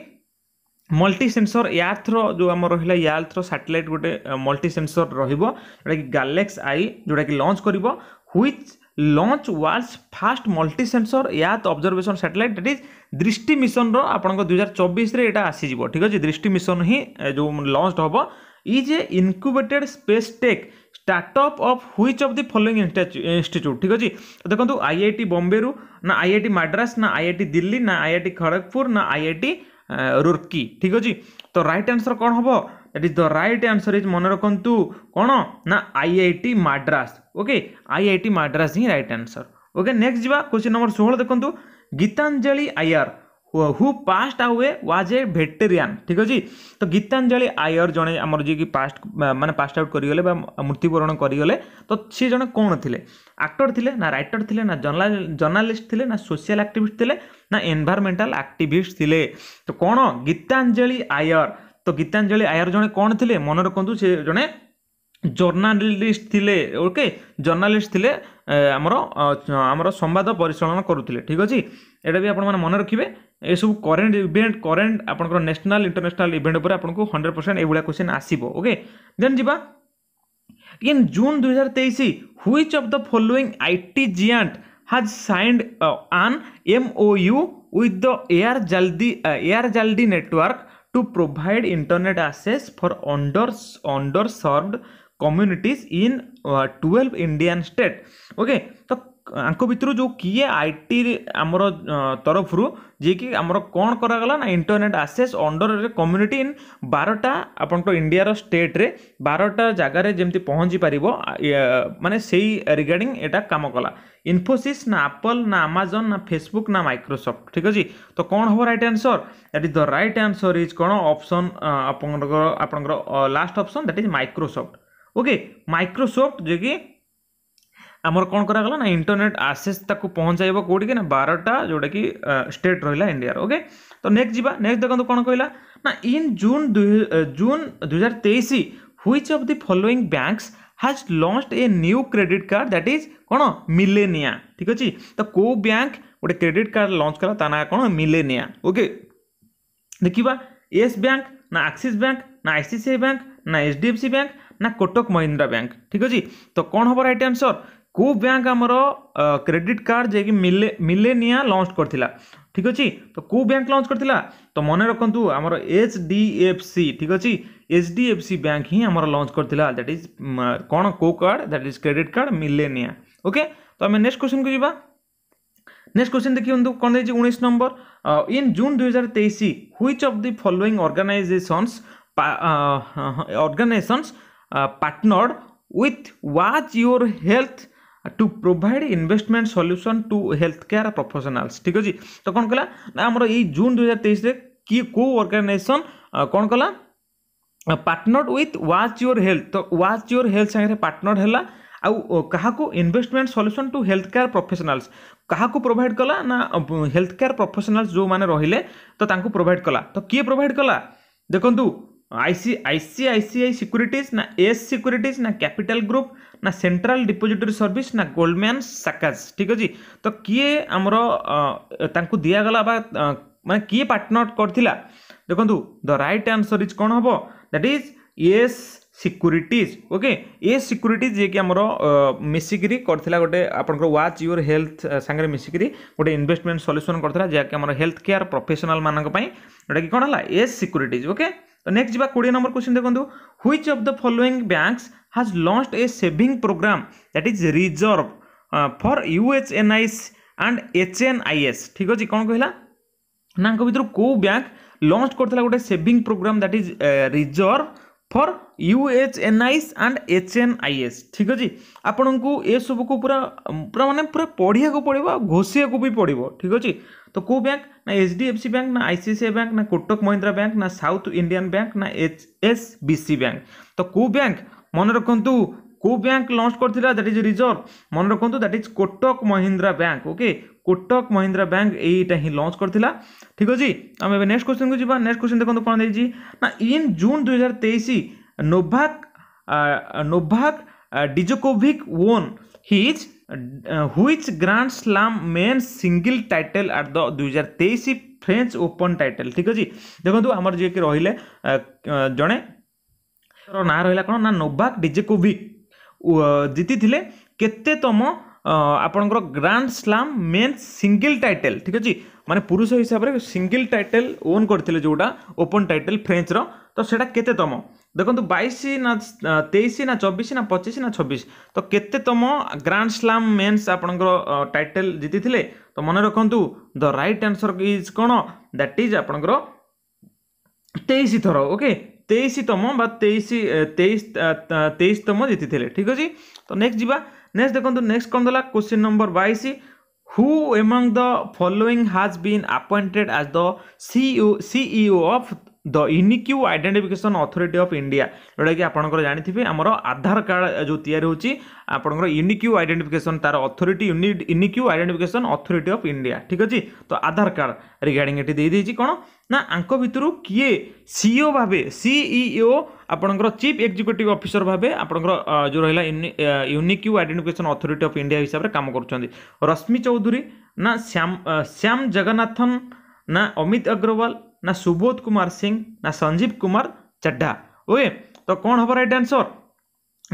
ମଲ୍ଟି ସେନ୍ସର ୟାର୍ଥର ଯେଉଁ ଆମର ରହିଲା ୟାର୍ଥର ସାଟେଲାଇଟ୍ ଗୋଟେ ମଲ୍ଟି ସେନ୍ସର ରହିବ ଯେଉଁଟାକି ଗାଲାକ୍ସ ଆଇ ଯେଉଁଟାକି ଲଞ୍ଚ କରିବ which launch world's first multi sensor earth observation satellite that is Drishti ମିଶନର ଆପଣଙ୍କ ଦୁଇ ହଜାର ଚବିଶରେ ଏଇଟା ଆସିଯିବ ଠିକ୍ ଅଛି ଦୃଷ୍ଟି ମିଶନ ହିଁ ଯେଉଁ ଲଞ୍ଚ ହେବ is a incubated space tech startup of which of the following institute ଠିକ୍ ଅଛି ଦେଖନ୍ତୁ ଆଇ ଆଇ ଟି ବମ୍ବେରୁ ନା ଆଇ ଆଇ ଟି ମାଡ୍ରାସ୍ ନା ଆଇ ଆଇ ଟି ଦିଲ୍ଲୀ ନା ଆଇ ଆଇ ଟି ଖଡ଼ଗପୁର ନା ଆଇ ଆଇ ଟି ରୁର୍କି ଠିକ୍ ଅଛି ତ ରାଇଟ୍ ଆନ୍ସର୍ କ'ଣ ହେବ that is the right answer is ମନେ ରଖନ୍ତୁ କ'ଣ ନା I I T Madras okay I I T Madras ହିଁ ରାଇଟ୍ ଆନ୍ସର୍ ଓକେ ନେକ୍ସଟ ଯିବା କ୍ୱେଶ୍ଚିନ୍ ନମ୍ବର ଷୋହଳ ଦେଖନ୍ତୁ Geetanjali Iyer who passed away was a veteran ଠିକ୍ ଅଛି ତ ଗୀତାଞ୍ଜଳି ଆୟର ଜଣେ ଆମର ଯିଏକି ପାଷ୍ଟ ମାନେ ପାଷ୍ଟ ଆଉଟ୍ କରିଗଲେ ବା ମୃତ୍ୟୁବରଣ କରିଗଲେ ତ ସିଏ ଜଣେ କ'ଣ ଥିଲେ ଆକ୍ଟର ଥିଲେ ନା ରାଇଟର ଥିଲେ ନା ଜର୍ଣ୍ଣାଲିଷ୍ଟ ଥିଲେ ନା ସୋସିଆଲ ଆକ୍ଟିଭିଷ୍ଟ ଥିଲେ ନା ଏନଭାରମେଣ୍ଟାଲ ଆକ୍ଟିଭିଷ୍ଟ ଥିଲେ ତ କ'ଣ ଗୀତାଞ୍ଜଳି ଆୟର ତ ଗୀତାଞ୍ଜଳି ଆୟର ଜଣେ କ'ଣ ଥିଲେ ମନେ ରଖନ୍ତୁ ସେ ଜଣେ ଜର୍ଣ୍ଣାଲିଷ୍ଟ ଥିଲେ ଓକେ ଜର୍ଣ୍ଣାଲିଷ୍ଟ ଥିଲେ ଆମର ଆମର ସମ୍ବାଦ ପରିଚାଳନା କରୁଥିଲେ ଠିକ୍ ଅଛି यहाँ भी आप मन रखिए यह सब करेन्ट इवेंट करेन्ट आप नेशनल इंटरनेशनल इवेंट पर आपको हंड्रेड परसेंट यह क्वेश्चन आसो ओके देन जी इन जून दुई हजार तेईस which of the following I T giant has signed an MoU with the Air Jaldi Air Jaldi network to provide internet access for under underserved community in twelve Indian state okay तो ଆଙ୍କ ଭିତରୁ ଯେଉଁ କିଏ I T ଆମର ତରଫରୁ ଯିଏକି ଆମର କ'ଣ କରାଗଲା ନା ଇଣ୍ଟରନେଟ୍ ଆସେସ୍ ଅଣ୍ଡରରେ କମ୍ୟୁନିଟି ଇନ୍ ବାରଟା ଆପଣଙ୍କ ଇଣ୍ଡିଆର ଷ୍ଟେଟ୍ରେ ବାରଟା ଜାଗାରେ ଯେମିତି ପହଞ୍ଚି ପାରିବ ମାନେ ସେଇ ରିଗାର୍ଡ଼ିଂ ଏଇଟା କାମ କଲା ଇନଫୋସିସ୍ ନା ଆପଲ୍ ନା ଆମାଜନ୍ ନା ଫେସବୁକ୍ ନା ମାଇକ୍ରୋସଫ୍ଟ ଠିକ୍ ଅଛି ତ କ'ଣ ହେବ right answer that is the right answer is କ'ଣ ଅପସନ୍ ଆପଣଙ୍କର ଆପଣଙ୍କର last option that is Microsoft okay Microsoft ଯିଏକି आमर कौन कराला ना इंटरनेट आसेस पहुँचाइब कौट ना बारटा जोटा कि स्टेट रहा इंडिया ओके तो नेक्स्ट जी नेक्स्ट देखो कौन कहला ना इन जून जून दुई which of the following bank has launch a new credit card that is कौन मिले ठीक अच्छे तो कौ बैंक गोटे क्रेडिट कार्ड लंच कला ता ना कौन मिले ओके देखा येस बैंक ना आक्सीस बैंक ना आईसीआई बैंक ना H D F C Bank ना कोटक महिंद्रा बैंक ठीक अच्छे तो कौन हम रईट आंसर कौ ब्यां आमर क्रेडिट कार्ड जे कि मिले मिलेनिया लंच कर ठीक अच्छे तो कौ ब्यां लंच कर तो मन रखु आमर एच डी एफ सी ठीक अच्छे H D F C bank हिम लंच कर दैट इज कौन को card that is credit card Millennia okay तो आम नेक्स्ट क्वेश्चन को जीवा नेक्स्ट क्वेश्चन देखिए कौन देखिए उन्नीस नंबर इन जून दुई हजार of the following organisations organisations partnered with watch your health to provide investment solution to health care professionals ଠିକ୍ ଅଛି ତ କ'ଣ କଲା ନା ଆମର ଏଇ ଜୁନ୍ ଦୁଇ ହଜାର ତେଇଶରେ କିଏ କେଉଁ ଅର୍ଗାନାଇଜେସନ୍ କ'ଣ କଲା partner with watch your health ତ ୱାଚ୍ ୟୋର୍ ହେଲ୍ଥ ସାଙ୍ଗରେ ପାର୍ଟନର ହେଲା ଆଉ କାହାକୁ investment solution to health care professionals କାହାକୁ ପ୍ରୋଭାଇଡ଼ କଲା ନା ହେଲ୍ଥ କେୟାର ପ୍ରଫେସନାଲ୍ସ ଯେଉଁମାନେ ରହିଲେ ତ ତାଙ୍କୁ ପ୍ରୋଭାଇଡ଼ କଲା ତ କିଏ ପ୍ରୋଭାଇଡ଼ କଲା ଦେଖନ୍ତୁ आईसी आईसीआईसीआई सिक्योरिटीज ना एस सिक्योरिटीज ना कैपिटल ग्रुप ना सेंट्रल डिपोजिटरी सर्विस ना गोल्डमैन साकाज ठीक अच्छे तो किए आमर दिगला मान किए पार्टनर कर देखो द रईट आंसर इज कौन हम that is S securities okay A securities जे कि आमर मिसिकी करथिला गोटे आपनकर वाच योर हेल्थ सांगरे मिसिकी गोटे इनभेस्टमेंट सल्यूसन करा कि हेल्थ केयर प्रफेसनाल मानक पई ओटा कि कोन हला ए सिक्यूरीटीज ओके ତ ନେକ୍ସଟ ଯିବା କୋଡ଼ିଏ ନମ୍ବର କ୍ୱେଶ୍ଚିନ୍ ଦେଖନ୍ତୁ which of the following banks has launch a saving program that is Reserve for U H N I S and H N I S ଠିକ୍ ଅଛି କ'ଣ କହିଲା ନା ଆଙ୍କ ଭିତରୁ କେଉଁ ବ୍ୟାଙ୍କ ଲଞ୍ଚ କରିଥିଲା ଗୋଟେ saving program that is Reserve for U H N I S and H N I S ଠିକ୍ ଅଛି ଆପଣଙ୍କୁ ଏସବୁକୁ ପୁରା ପୁରା ମାନେ ପୁରା ପଢ଼ିବାକୁ ପଡ଼ିବ ଆଉ ଘୋଷିବାକୁ ବି ପଡ଼ିବ ଠିକ୍ ଅଛି তো কেউ ব্যাঙ্ক না এইচডিএফসি ব্যাঙ্ক না আইসিআইসিআই ব্যাঙ্ক না কোটক মহিন্দ্রা ব্যাঙ্ক না সাউথ ইন্ডিয়ান ব্যাঙ্ক না এচ এস বিসি ব্যাঙ্ক তো কেউ ব্যাঙ্ক মনে রাখতু কেউ ব্যাঙ্ক লঞ্চ করেছিল দ্যাট ইজ রিজর্ভ মনে রাখতু that is Kotak Mahindra Bank okay Kotak Mahindra Bank এইটা হি লঞ্চ করেছিলা ঠিক আছে আমি এবার নেক্সট কোশ্চেন কু যা নেক্সট কোশ্চেন দেখুন কোণ দিয়েছি না ইন জুন দুই হাজার তেইশ Novak Novak Djokovic won his which grand slam men single title at the দুই হাজার তেইশ ফ্রেঞ্চ ওপন টাইটেল ঠিক আছে দেখুন আমার যে রহলে জনে না রহলা কোণ না নোভাক ডিজেকোভিক জিতিলে কেতেতম ଆପଣଙ୍କର grand slam men single title ଠିକ୍ ଅଛି ମାନେ ପୁରୁଷ ହିସାବରେ ସିଙ୍ଗିଲ୍ ଟାଇଟେଲ୍ ଓନ୍ କରିଥିଲେ ଯେଉଁଟା ଓପନ୍ ଟାଇଟେଲ୍ ଫ୍ରେଞ୍ଚର ତ ସେଇଟା କେତେ ତମ ଦେଖନ୍ତୁ ବାଇଶ ନା ତେଇଶ ନା ଚବିଶ ନା ପଚିଶ ନା ଛବିଶ ତ କେତେ ତମ ଗ୍ରାଣ୍ଡ ସ୍ଲାମ୍ ମେନ୍ସ ଆପଣଙ୍କର ଟାଇଟେଲ୍ ଜିତିଥିଲେ ତ ମନେ ରଖନ୍ତୁ ଦ ରାଇଟ୍ ଆନ୍ସର୍ ଇଜ୍ କ'ଣ ଦ୍ୟାଟ୍ ଇଜ୍ ଆପଣଙ୍କର ତେଇଶ ଥର ଓକେ ତେଇଶ ତମ ବା ତେଇଶ ତେଇଶ ତେଇଶ ତମ ଜିତିଥିଲେ ଠିକ୍ ଅଛି ତ ନେକ୍ସଟ ଯିବା ନେକ୍ସଟ ଦେଖନ୍ତୁ ନେକ୍ସଟ କ'ଣ ଦେଲା କୋଶ୍ଚିନ୍ ନମ୍ବର ବାଇଶ who among the following has been appointed as the CEO CEO of the unique identification authority of India ଯେଉଁଟାକି ଆପଣଙ୍କର ଜାଣିଥିବେ ଆମର ଆଧାର କାର୍ଡ଼ ଯେଉଁ ତିଆରି ହେଉଛି ଆପଣଙ୍କର ୟୁନିକ୍ୟୁ ଆଇଡେଣ୍ଟିଫିକେସନ୍ ତାର authority unique identification authority of India ଠିକ୍ ଅଛି ତ ଆଧାର କାର୍ଡ଼ ରିଗାର୍ଡ଼ିଂ ଏଠି ଦେଇଦେଇଛି କ'ଣ ନା ଆଙ୍କ ଭିତରୁ କିଏ ସିଇଓ ଭାବେ ସିଇଓ ଆପଣଙ୍କର ଚିଫ୍ ଏକ୍ଜିକ୍ୟୁଟିଭ୍ ଅଫିସର ଭାବେ ଆପଣଙ୍କର ଯେଉଁ ରହିଲା unique identification authority of India ହିସାବରେ କାମ କରୁଛନ୍ତି ରଶ୍ମି ଚୌଧୁରୀ ନା ଶ୍ୟାମ ଶ୍ୟାମ ଜଗନ୍ନାଥନ ନା ଅମିତ ଅଗ୍ରୱାଲ ନା ସୁବୋଧ କୁମାର ସିଂ ନା ସଞ୍ଜୀବ କୁମାର ଚାଡ୍ଡା ଓକେ ତ କ'ଣ ହେବ right answer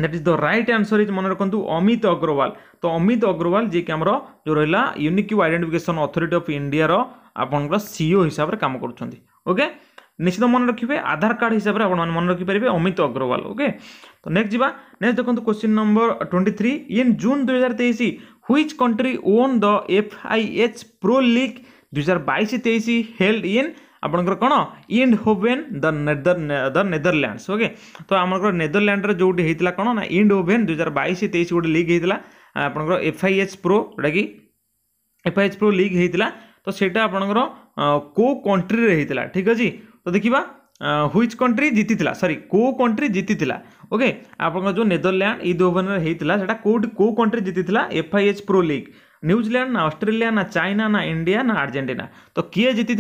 that is the right answer is মনে রাখতু অমিত অগ্রওয়াল তো অমিত অগ্রওয়াল যে কি আমার যে রহিলা unique identification authority of ইন্ডিয়ার আপনার সিও হিসাবে কাম করছেন ওকে নিশ্চিত মনে রাখবে আধার কার্ড হিসাবে আপনার মনে রাখিপারে অমিত অগ্রওয়াল ওকে তো নেক্সট যা নেক্সট দেখুন question number twenty three in June দুই হাজার তেইশ which country won the F I H pro league দুই হাজার বাইশ তেইশ হেল্ড ইন आपंकर कौन Eindhoven the Netherlands okay तो आम नेदरलैंड जो कौन ना इंड होभेन दुई हजार बैश तेईस गोटे लिग होता आपंकर एफआईएच प्रो जोटा कि F I H pro league होता तो सहीटा आप को कंट्री होता ठीक अच्छे तो देखा ह्विच कंट्री जीति सरी को कंट्री जीति ओके आप जो नेदरलैंड ईद ओभेन होता है कौट को कंट्री जीति एफआईएच प्रो लिग न्यूजिलैंड ना अस्ट्रेलिया ना चाइना ना इंडिया ना आर्जेटिना तो किए जीति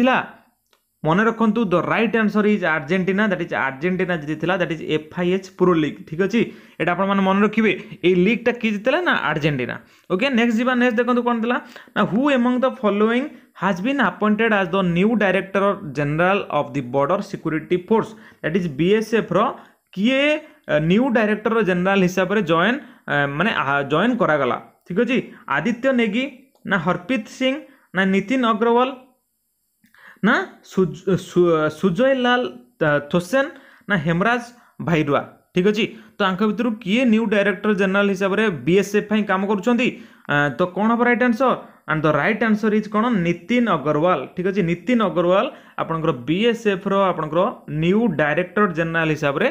মনে রাখতু the right answer is Argentina that is Argentina জিতিলা that is FIH pro league ঠিক আছে এটা আপনার মনে রাখবে এই লিগটা কি জিতিলা না আর্জেটিনা ওকে নেক্সট যা নেক্সট দেখুন কোণ লা না who among the following has been appointed as the new director general of the border security force that is bsf ର କିଏ ନ୍ୟୁ ଡାଇରେକ୍ଟର ଜେନେରାଲ ହିସାବରେ ଜଏନ୍ ମାନେ ଜଏନ୍ କରାଗଲା ଠିକ୍ ଅଛି ଆଦିତ୍ୟ ନେଗି ନା ହରପ୍ରୀତ ସିଂ ନା ନିତିନ ଅଗ୍ରୱାଲ ना ସୁଜ ସୁଜୟଲାଲ ଥୋସେନ ନା ହେମରାଜ ଭାଇରୁଆ ଠିକ୍ ଅଛି ତ ଆଙ୍କ ଭିତରୁ କିଏ ନ୍ୟୁ ଡାଇରେକ୍ଟର ଜେନେରାଲ ହିସାବରେ ବିଏସ୍ଏଫ୍ ପାଇଁ କାମ କରୁଛନ୍ତି ତ କ'ଣ ହେବ right answer and the right answer is କ'ଣ ନିତିନ ଅଗ୍ରୱାଲ ଠିକ୍ ଅଛି ନିତିନ ଅଗ୍ରୱାଲ ଆପଣଙ୍କର ବିଏସ୍ଏଫ୍ର ଆପଣଙ୍କର ନ୍ୟୁ ଡାଇରେକ୍ଟର ଜେନେରାଲ ହିସାବରେ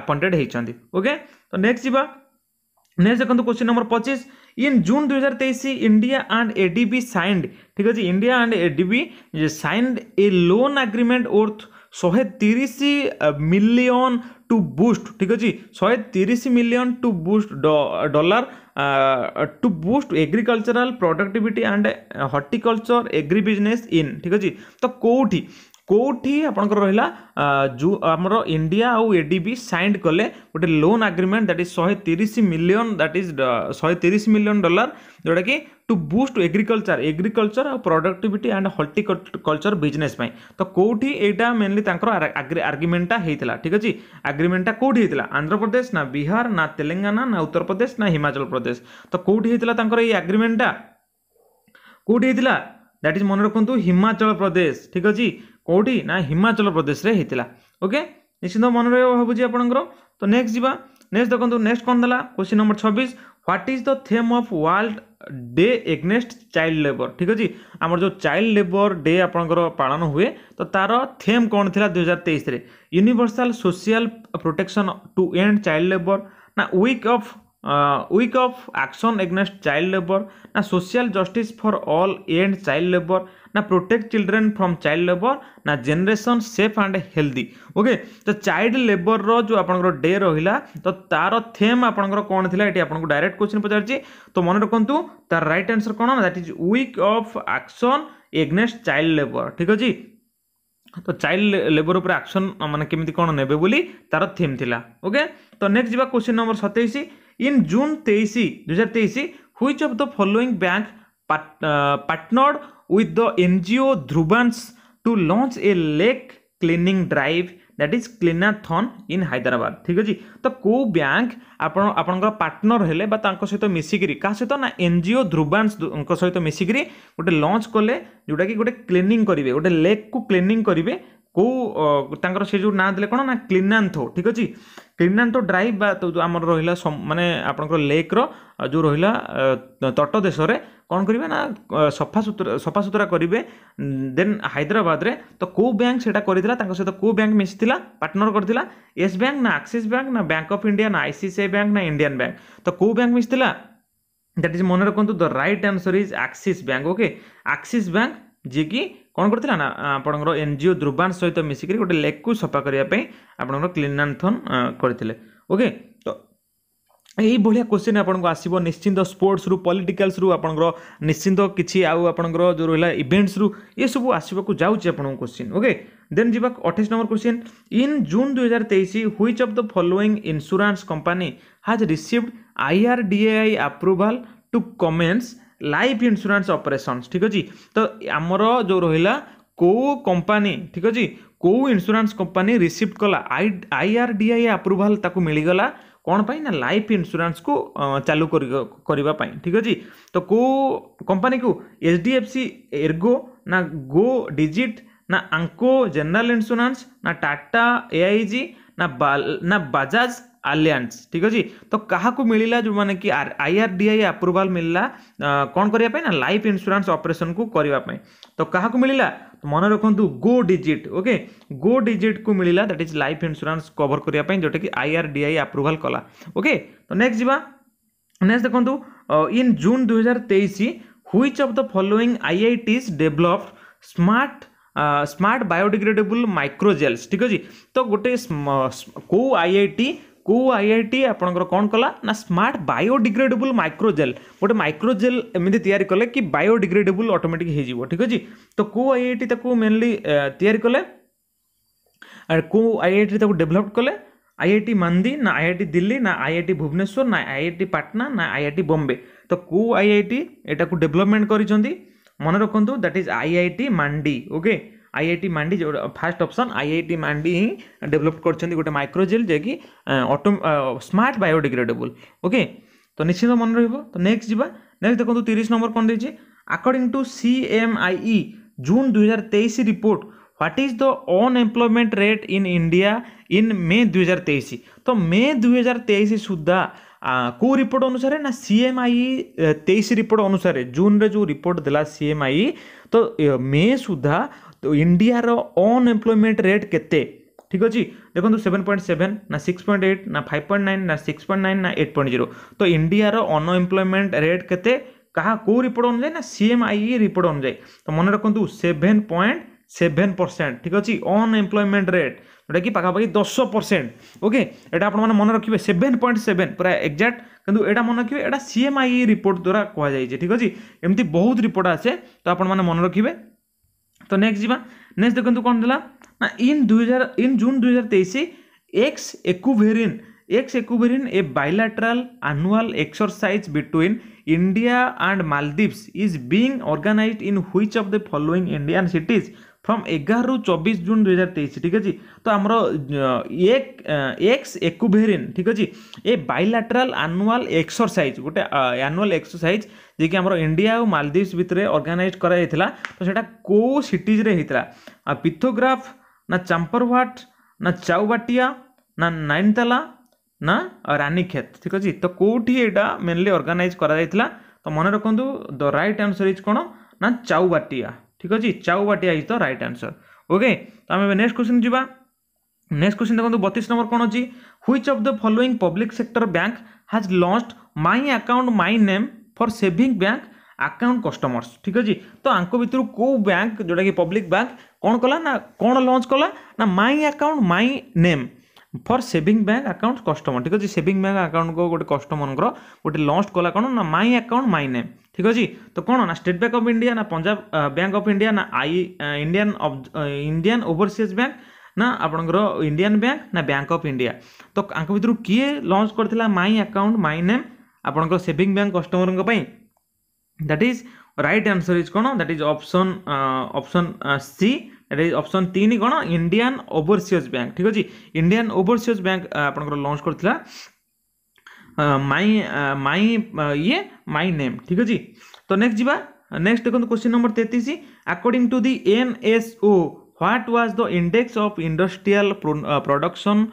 ଆପଏଣ୍ଟେଡ଼ ହେଇଛନ୍ତି ଓକେ ତ ନେକ୍ସଟ ଯିବା ନେକ୍ସଟ ଦେଖନ୍ତୁ କ୍ୱେଶ୍ଚିନ୍ ନମ୍ବର ପଚିଶ इन जून दुई हजार तेईस India and A D signed ठीक अच्छे India and A D signed a loan agreement worth शहे तीस मिलियन टू बुस्ट ठीक अच्छे शहे तीस million to boost dollar to boost agricultural productivity and horticulture agri business in ठीक अच्छे तो कौटी କେଉଁଠି ଆପଣଙ୍କର ରହିଲା ଯେଉଁ ଆମର ଇଣ୍ଡିଆ ଆଉ ଏ ଡି ବି ସାଇନ୍ କଲେ ଗୋଟେ ଲୋନ୍ ଆଗ୍ରିମେଣ୍ଟ ଦ୍ୟାଟ୍ ଇଜ୍ ଶହେ ତିରିଶ ମିଲିୟନ୍ ଦ୍ୟାଟ୍ ଇଜ୍ ଶହେ ତିରିଶ ମିଲିୟନ୍ ଡଲାର ଯେଉଁଟାକି ଟୁ ବୁଷ୍ଟ ଏଗ୍ରିକଲଚର ଏଗ୍ରିକଲଚର ଆଉ ପ୍ରଡକ୍ଟିଭିଟି ଆଣ୍ଡ ହର୍ଟିକଲଚର ବିଜନେସ୍ ପାଇଁ ତ କେଉଁଠି ଏଇଟା ମେନଲି ତାଙ୍କର ଆର୍ଗ୍ୟୁମେଣ୍ଟଟା ହେଇଥିଲା ଠିକ୍ ଅଛି ଆଗ୍ରିମେଣ୍ଟଟା କେଉଁଠି ହେଇଥିଲା ଆନ୍ଧ୍ରପ୍ରଦେଶ ନା ବିହାର ନା ତେଲେଙ୍ଗାନା ନା ଉତ୍ତରପ୍ରଦେଶ ନା ହିମାଚଳ ପ୍ରଦେଶ ତ କେଉଁଠି ହେଇଥିଲା ତାଙ୍କର ଏଇ ଆଗ୍ରିମେଣ୍ଟଟା କେଉଁଠି ହେଇଥିଲା ଦ୍ୟାଟ୍ ଇଜ୍ ମନେ ରଖନ୍ତୁ ହିମାଚଳ ପ୍ରଦେଶ ଠିକ୍ ଅଛି କେଉଁଠି ନା ହିମାଚଳ ପ୍ରଦେଶରେ ହେଇଥିଲା ଓକେ ନିଶ୍ଚିନ୍ତ ମନେ ରହିବ ଭାବୁଛି ଆପଣଙ୍କର ତ ନେକ୍ସଟ ଯିବା ନେକ୍ସଟ ଦେଖନ୍ତୁ ନେକ୍ସଟ କ'ଣ ଦେଲା କ୍ୱେଶ୍ଚିନ୍ ନମ୍ବର ଛବିଶ what is the theme of world day against child labour ଠିକ୍ ଅଛି ଆମର ଯେଉଁ ଚାଇଲ୍ଡ ଲେବର ଡେ ଆପଣଙ୍କର ପାଳନ ହୁଏ ତ ତା'ର ଥେମ୍ କ'ଣ ଥିଲା ଦୁଇହଜାର ତେଇଶରେ universal social protection to end child labour ନା week of week of action against child labour না social justice for all and child labour না protect children from child labour না generation safe and healthy okay তো child লেবরর যে আপনার day রহিলা তো তার থেম আপনার কোণ লা এটি আপনার ডাইরেক্ট কোশ্চিন পচারছি তো মনে রাখতু তার রাইট আনসর কোণ that is week of action against child labour ঠিক আছে তো চাইল্ড লেবর উপরে আকশন মানে কেমি কোণ নেবে বলে তার থিম লা ওকে তো নেক্সট যা কোশ্চিন নম্বর সতেইশ इन जून तेईस दुई हजार तेईस which of the following bank partnered with the NGO Dhruvansh to launch a lake cleaning drive that is Cleanathon in Hyderabad ठीक अच्छे तो कौ बैंक आपण पार्टनर हेले सहित मिसिकी क्या सहित ना एनजीओ ध्रुवांश सहित मिसिकी गोटे लंच कले जोटा कि गोटे क्लिनिंग करेंगे गोटे लेक को क्लिनिंग करेंगे କେଉଁ ତାଙ୍କର ସେ ଯେଉଁ ନାଁ ଦେଲେ କ'ଣ ନା କ୍ଲିନାନ୍ଥୋ ଠିକ୍ ଅଛି କ୍ଲିନାନ୍ଥୋ ଡ୍ରାଇଭ୍ ବା ଆମର ରହିଲା ମାନେ ଆପଣଙ୍କର ଲେକ୍ର ଯେଉଁ ରହିଲା ତଟ ଦେଶରେ କ'ଣ କରିବେ ନା ସଫା ସଫାସୁତୁରା ସଫାସୁତୁରା କରିବେ ଦେନ୍ ହାଇଦ୍ରାବାଦରେ ତ କେଉଁ ବ୍ୟାଙ୍କ ସେଇଟା କରିଥିଲା ତାଙ୍କ ସହିତ କେଉଁ ବ୍ୟାଙ୍କ ମିଶିଥିଲା ପାର୍ଟନର କରିଥିଲା ୟେସ୍ ବ୍ୟାଙ୍କ ନା ଆକ୍ସିସ୍ ବ୍ୟାଙ୍କ ନା ବ୍ୟାଙ୍କ ଅଫ୍ ଇଣ୍ଡିଆ ନା ଆଇସିସିଆଇ ବ୍ୟାଙ୍କ ନା ଇଣ୍ଡିଆନ୍ ବ୍ୟାଙ୍କ ତ କେଉଁ ବ୍ୟାଙ୍କ ମିଶିଥିଲା ଦ୍ୟାଟ୍ ଇଜ୍ ମନେ ରଖନ୍ତୁ the right answer is Axis Bank okay Axis Bank ଯିଏକି କ'ଣ କରିଥିଲା ନା ଆପଣଙ୍କର ଏନ୍ ଜି ଓ ଦୁର୍ବାନ ସହିତ ମିଶିକରି ଗୋଟେ ଲେକ୍କୁ ସଫା କରିବା ପାଇଁ ଆପଣଙ୍କର କ୍ଲିନାନ୍ଥନ କରିଥିଲେ ଓକେ ତ ଏଇଭଳିଆ କ୍ୱେଶ୍ଚିନ୍ ଆପଣଙ୍କୁ ଆସିବ ନିଶ୍ଚିନ୍ତ ସ୍ପୋର୍ଟସ୍ରୁ ପଲିଟିକାଲ୍ସରୁ ଆପଣଙ୍କର ନିଶ୍ଚିନ୍ତ କିଛି ଆଉ ଆପଣଙ୍କର ଯେଉଁ ରହିଲା ଇଭେଣ୍ଟସ୍ରୁ ଏସବୁ ଆସିବାକୁ ଯାଉଛି ଆପଣଙ୍କ କ୍ୱେଶ୍ଚିନ୍ ଓକେ ଦେନ୍ ଯିବା ଅଠେଇଶ ନମ୍ବର କ୍ୱେଶ୍ଚିନ୍ ଇନ୍ ଜୁନ୍ ଦୁଇ ହଜାର ତେଇଶ which of the following insurance company has received I R D A I approval to commence life insurance operations ଠିକ୍ ଅଛି ତ ଆମର ଯେଉଁ ରହିଲା କେଉଁ କମ୍ପାନୀ ଠିକ୍ ଅଛି କେଉଁ ଇନ୍ସୁରାନ୍ସ କମ୍ପାନୀ ରିସିଭ୍ କଲା I I R D I approval ତାକୁ ମିଳିଗଲା କ'ଣ ପାଇଁ ନା ଲାଇଫ୍ ଇନ୍ସୁରାନ୍ସକୁ ଚାଲୁ କରିବା ପାଇଁ ଠିକ୍ ଅଛି ତ କେଉଁ କମ୍ପାନୀକୁ H D F C Ergo ନା ଗୋ ଡିଜିଟ୍ ନା ଆଙ୍କୋ ଜେନେରାଲ୍ ଇନ୍ସୁରାନ୍ସ ନା ଟାଟା ଏଆଇଜି ନା ନା ବାଜାଜ आलीयस ठीक अच्छे तो क्या मिलला जो मैंने कि आई आर डी आई आप्रुवाल मिलला कौन करने ना लाइफ इन्सुरांस अपरेसन को करने तो क्या मिलला मन रखुद Go Digit okay Go Digit को मिलला that is life insurance cover करने जोटा कि आई आर डी आई आप्रुवाल कला ओके तो नेक्स्ट जी नेक्स्ट देखो इन जून दुई हजार which of the following I I Ts developed smart smart biodegradable microgels ठीक अच्छे तो गोटे कौ आई आई टी କେଉଁ ଆଇଆଇଟି ଆପଣଙ୍କର କ'ଣ କଲା ନା ସ୍ମାର୍ଟ ବାୟୋଡିଗ୍ରେଡେବୁଲ୍ ମାଇକ୍ରୋଜେଲ୍ ଗୋଟେ ମାଇକ୍ରୋଜେଲ୍ ଏମିତି ତିଆରି କଲେ କି ବାୟୋଡିଗ୍ରେଡେବୁଲ୍ ଅଟୋମେଟିକ୍ ହେଇଯିବ ଠିକ୍ ଅଛି ତ କେଉଁ ଆଇଆଇଟି ତାକୁ ମେନଲି ତିଆରି କଲେ କେଉଁ ଆଇଆଇଟି ତାକୁ ଡେଭଲପ୍ କଲେ ଆଇଆଇଟି ମାନ୍ଦି ନା ଆଇଆଇଟି ଦିଲ୍ଲୀ ନା ଆଇଆଇଟି ଭୁବନେଶ୍ୱର ନା ଆଇଆଇଟି ପାଟନା ନା ଆଇଆଇଟି ବମ୍ବେ ତ କେଉଁ ଆଇଆଇଟି ଏଟାକୁ ଡେଭଲପମେଣ୍ଟ କରିଛନ୍ତି ମନେ ରଖନ୍ତୁ that is IIT Mandi okay IIT आई जो fast option I I T Mandi ही डेवलप कर गोटे माइक्रोजेल जे कि ऑटो स्मार्ट बायोडिग्रेडेबल ओके तो निश्चिंत मन रही तो नेक्स्ट जी नेक्स्ट देखो तीस नंबर कौन देखिए according to C M I June दुई हजार तेईस report what is the unemployment rate in India in May दुई तो मे दुई सुधा को रिपोर्ट अनुसार ना सी एम आई तेईस रिपोर्ट अनुसार जून रे जो रिपोर्ट दिला सी एम आई तो मे सुधा ଇଣ୍ଡିଆର ଅନଏମ୍ପ୍ଲୟମେଣ୍ଟ ରେଟ୍ କେତେ ଠିକ୍ ଅଛି ଦେଖନ୍ତୁ ସେଭେନ୍ ପଏଣ୍ଟ ସେଭେନ୍ ନା ସିକ୍ସ ପଏଣ୍ଟ ଏଇଟ୍ ନା ଫାଇଭ୍ ପଏଣ୍ଟ ନାଇନ୍ ନା ସିକ୍ସ ପଏଣ୍ଟ ନାଇନ୍ ନା ଏଇଟ୍ ପଏଣ୍ଟ ଜିରୋ ତ ଇଣ୍ଡିଆର ଅନଏମ୍ପ୍ଲୟମେଣ୍ଟ ରେଟ୍ କେତେ କାହା କେଉଁ ରିପୋର୍ଟ ଅନୁଯାୟୀ ନା ସିଏମ୍ଆଇ ରିପୋର୍ଟ ଅନୁଯାୟୀ ତ ମନେ ରଖନ୍ତୁ ସେଭେନ୍ ପଏଣ୍ଟ ସେଭେନ୍ ପରସେଣ୍ଟ ଠିକ୍ ଅଛି ଅନଏମ୍ପ୍ଲୟମେଣ୍ଟ ରେଟ୍ ଯେଉଁଟାକି ପାଖାପାଖି ଦଶ ପରସେଣ୍ଟ ଓକେ ଏଇଟା ଆପଣମାନେ ମନେ ରଖିବେ ସେଭେନ୍ ପଏଣ୍ଟ ସେଭେନ୍ ପୁରା ଏକ୍ଜାକ୍ଟ କିନ୍ତୁ ଏଇଟା ମନେ ରଖିବେ ଏଇଟା ସିଏମ୍ଆଇ ରିପୋର୍ଟ ଦ୍ୱାରା କୁହାଯାଇଛି ଠିକ୍ ଅଛି ଏମିତି ବହୁତ ରିପୋର୍ଟ ଆସେ ତ ଆପଣମାନେ ମନେ ରଖିବେ तो নেক্সট যা নেক্সট দেখুন কোণ দেলা না ইন দুই হাজার ইন জুন দুই হাজার তেইশ ex ex Ekuverin a bilateral annual exercise between India and Maldives is being organised in which of the following Indian cities from एगार रु चौबीस जून दुई हजार तेईस ठीक अच्छे तो आम एक एक्स एकुभेरीन ठीक अच्छे ए बैलाट्राल आनुआल एक्सरसाइज गोटे आनुआल एक्सरसाइज जे कि इंडिया और मालदीव्स भितर अर्गानाइज कराइला तो सेटा कौ सिटीज्रे होता पिथोग्राफ ना चंपरवाट ना चाउबाटिया ना नाइनताला ନା ରାନୀକ୍ଷେତ ठीक ଅଛି तो कौटी ଏଇଟା मेनली अर्गानाइज कर तो मन रखुद ଦ ରାଇଟ୍ ଆନ୍ସର୍ ଇଜ୍ କ'ଣ ନା ଚାଉବାଟିଆ ঠিক আছে Chaubatia is the right answer okay ତ ଆମେ ଏବେ ନେକ୍ସଟ କ୍ୱେଶ୍ଚିନ୍ ଯିବା ନେକ୍ସଟ କ୍ୱେଶ୍ଚିନ୍ ଦେଖନ୍ତୁ ବତିଶ ନମ୍ବର କ'ଣ ଅଛି which of the following public sector bank has launch my account my name for saving bank account customers ଠିକ୍ ଅଛି ତ ଆଙ୍କ ଭିତରୁ କେଉଁ ବ୍ୟାଙ୍କ ଯେଉଁଟାକି ପବ୍ଲିକ୍ ବ୍ୟାଙ୍କ କ'ଣ କଲା ନା କ'ଣ ଲଞ୍ଚ କଲା ନା my account my name for saving bank account customer ଠିକ୍ ଅଛି ସେଭିଂ ବ୍ୟାଙ୍କ ଆକାଉଣ୍ଟକୁ ଗୋଟେ କଷ୍ଟମରଙ୍କର ଗୋଟେ ଲଞ୍ଚ କଲା କ'ଣ ନା ମାଇ ଆକାଉଣ୍ଟ ମାଇ ନେମ୍ ଠିକ୍ ଅଛି ତ କ'ଣ ନା ଷ୍ଟେଟ୍ ବ୍ୟାଙ୍କ ଅଫ୍ ଇଣ୍ଡିଆ ନା ପଞ୍ଜାବ ବ୍ୟାଙ୍କ ଅଫ୍ ଇଣ୍ଡିଆ ନା ଆଇ ଇଣ୍ଡିଆନ୍ ଇଣ୍ଡିଆନ୍ ଓଭରସିଜ୍ ବ୍ୟାଙ୍କ ନା ଆପଣଙ୍କର ଇଣ୍ଡିଆନ୍ ବ୍ୟାଙ୍କ ନା ବ୍ୟାଙ୍କ ଅଫ୍ ଇଣ୍ଡିଆ ତ ଆଙ୍କ ଭିତରୁ କିଏ ଲଞ୍ଚ କରିଥିଲା ମାଇ ଆକାଉଣ୍ଟ ମାଇ ନେମ୍ ଆପଣଙ୍କର ସେଭିଂ ବ୍ୟାଙ୍କ କଷ୍ଟମରଙ୍କ ପାଇଁ that is right answer is କ'ଣ that is option option C option तीन कौन इंडियान ओवरसीज बैंक ठीक अच्छे इंडियान ओवरसीज बैंक आप लंच कर माइ माइ ये माइ नेम ठीक अच्छे तो नेक्स्ट जी नेक्स्ट देखो क्वेश्चन नंबर तेतीस according to the N SO what was the index of industrial production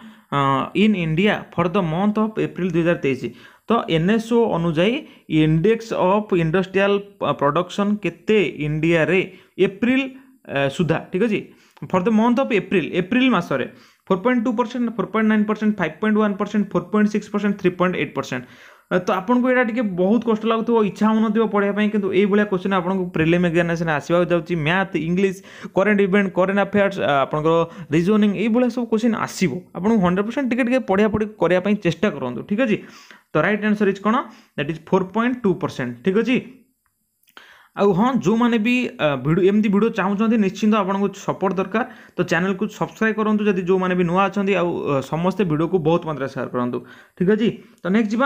in India for the month of April तेईस तो एन एसओ अनुजाई इंडेक्स ऑफ इंडस्ट्रियल प्रोडक्शन के इंडिया रे एप्रिल ସୁଦ୍ଧା ଠିକ୍ ଅଛି for the month of April April ମାସରେ four point two percent four point nine percent five point one percent four point six percent three point eight percent ତ ଆପଣଙ୍କୁ ଏଇଟା ଟିକେ ବହୁତ କଷ୍ଟ ଲାଗୁଥିବ ଇଚ୍ଛା ହେଉନଥିବ ପଢ଼ିବା ପାଇଁ କିନ୍ତୁ ଏଇଭଳିଆ କ୍ୱେଶ୍ଚିନ୍ ଆପଣଙ୍କୁ ପ୍ରିଲିମ୍ ଏକ୍ଜାମିନେସନ୍ ଆସିବାକୁ ଯାଉଛି math English current event current affairs ଆପଣଙ୍କର ରିଜୋନିଂ ଏଇଭଳିଆ ସବୁ କ୍ୱେଶ୍ଚିନ୍ ଆସିବ ଆପଣଙ୍କୁ ହଣ୍ଡ୍ରେଡ଼ ପରସେଣ୍ଟ ଟିକେ ଟିକେ ପଢ଼ାପଢ଼ି କରିବା ପାଇଁ ଚେଷ୍ଟା କରନ୍ତୁ ଠିକ୍ ଅଛି ତ ରାଇଟ୍ ଆନ୍ସର୍ ଇଜ୍ କ'ଣ that is four point two percent ଠିକ୍ ଅଛି आउ हाँ जो मैंने भी भिड एमती भिड चाहूँ निश्चिंत आपको सपोर्ट दरकार तो चैनल को सब्सक्राइब करूँ जदि जो मैंने भी नुआ अच्छा समस्ते भिड को बहुत मात्रा सेयार करूँ ठीक अच्छे तो नेक्स्ट जी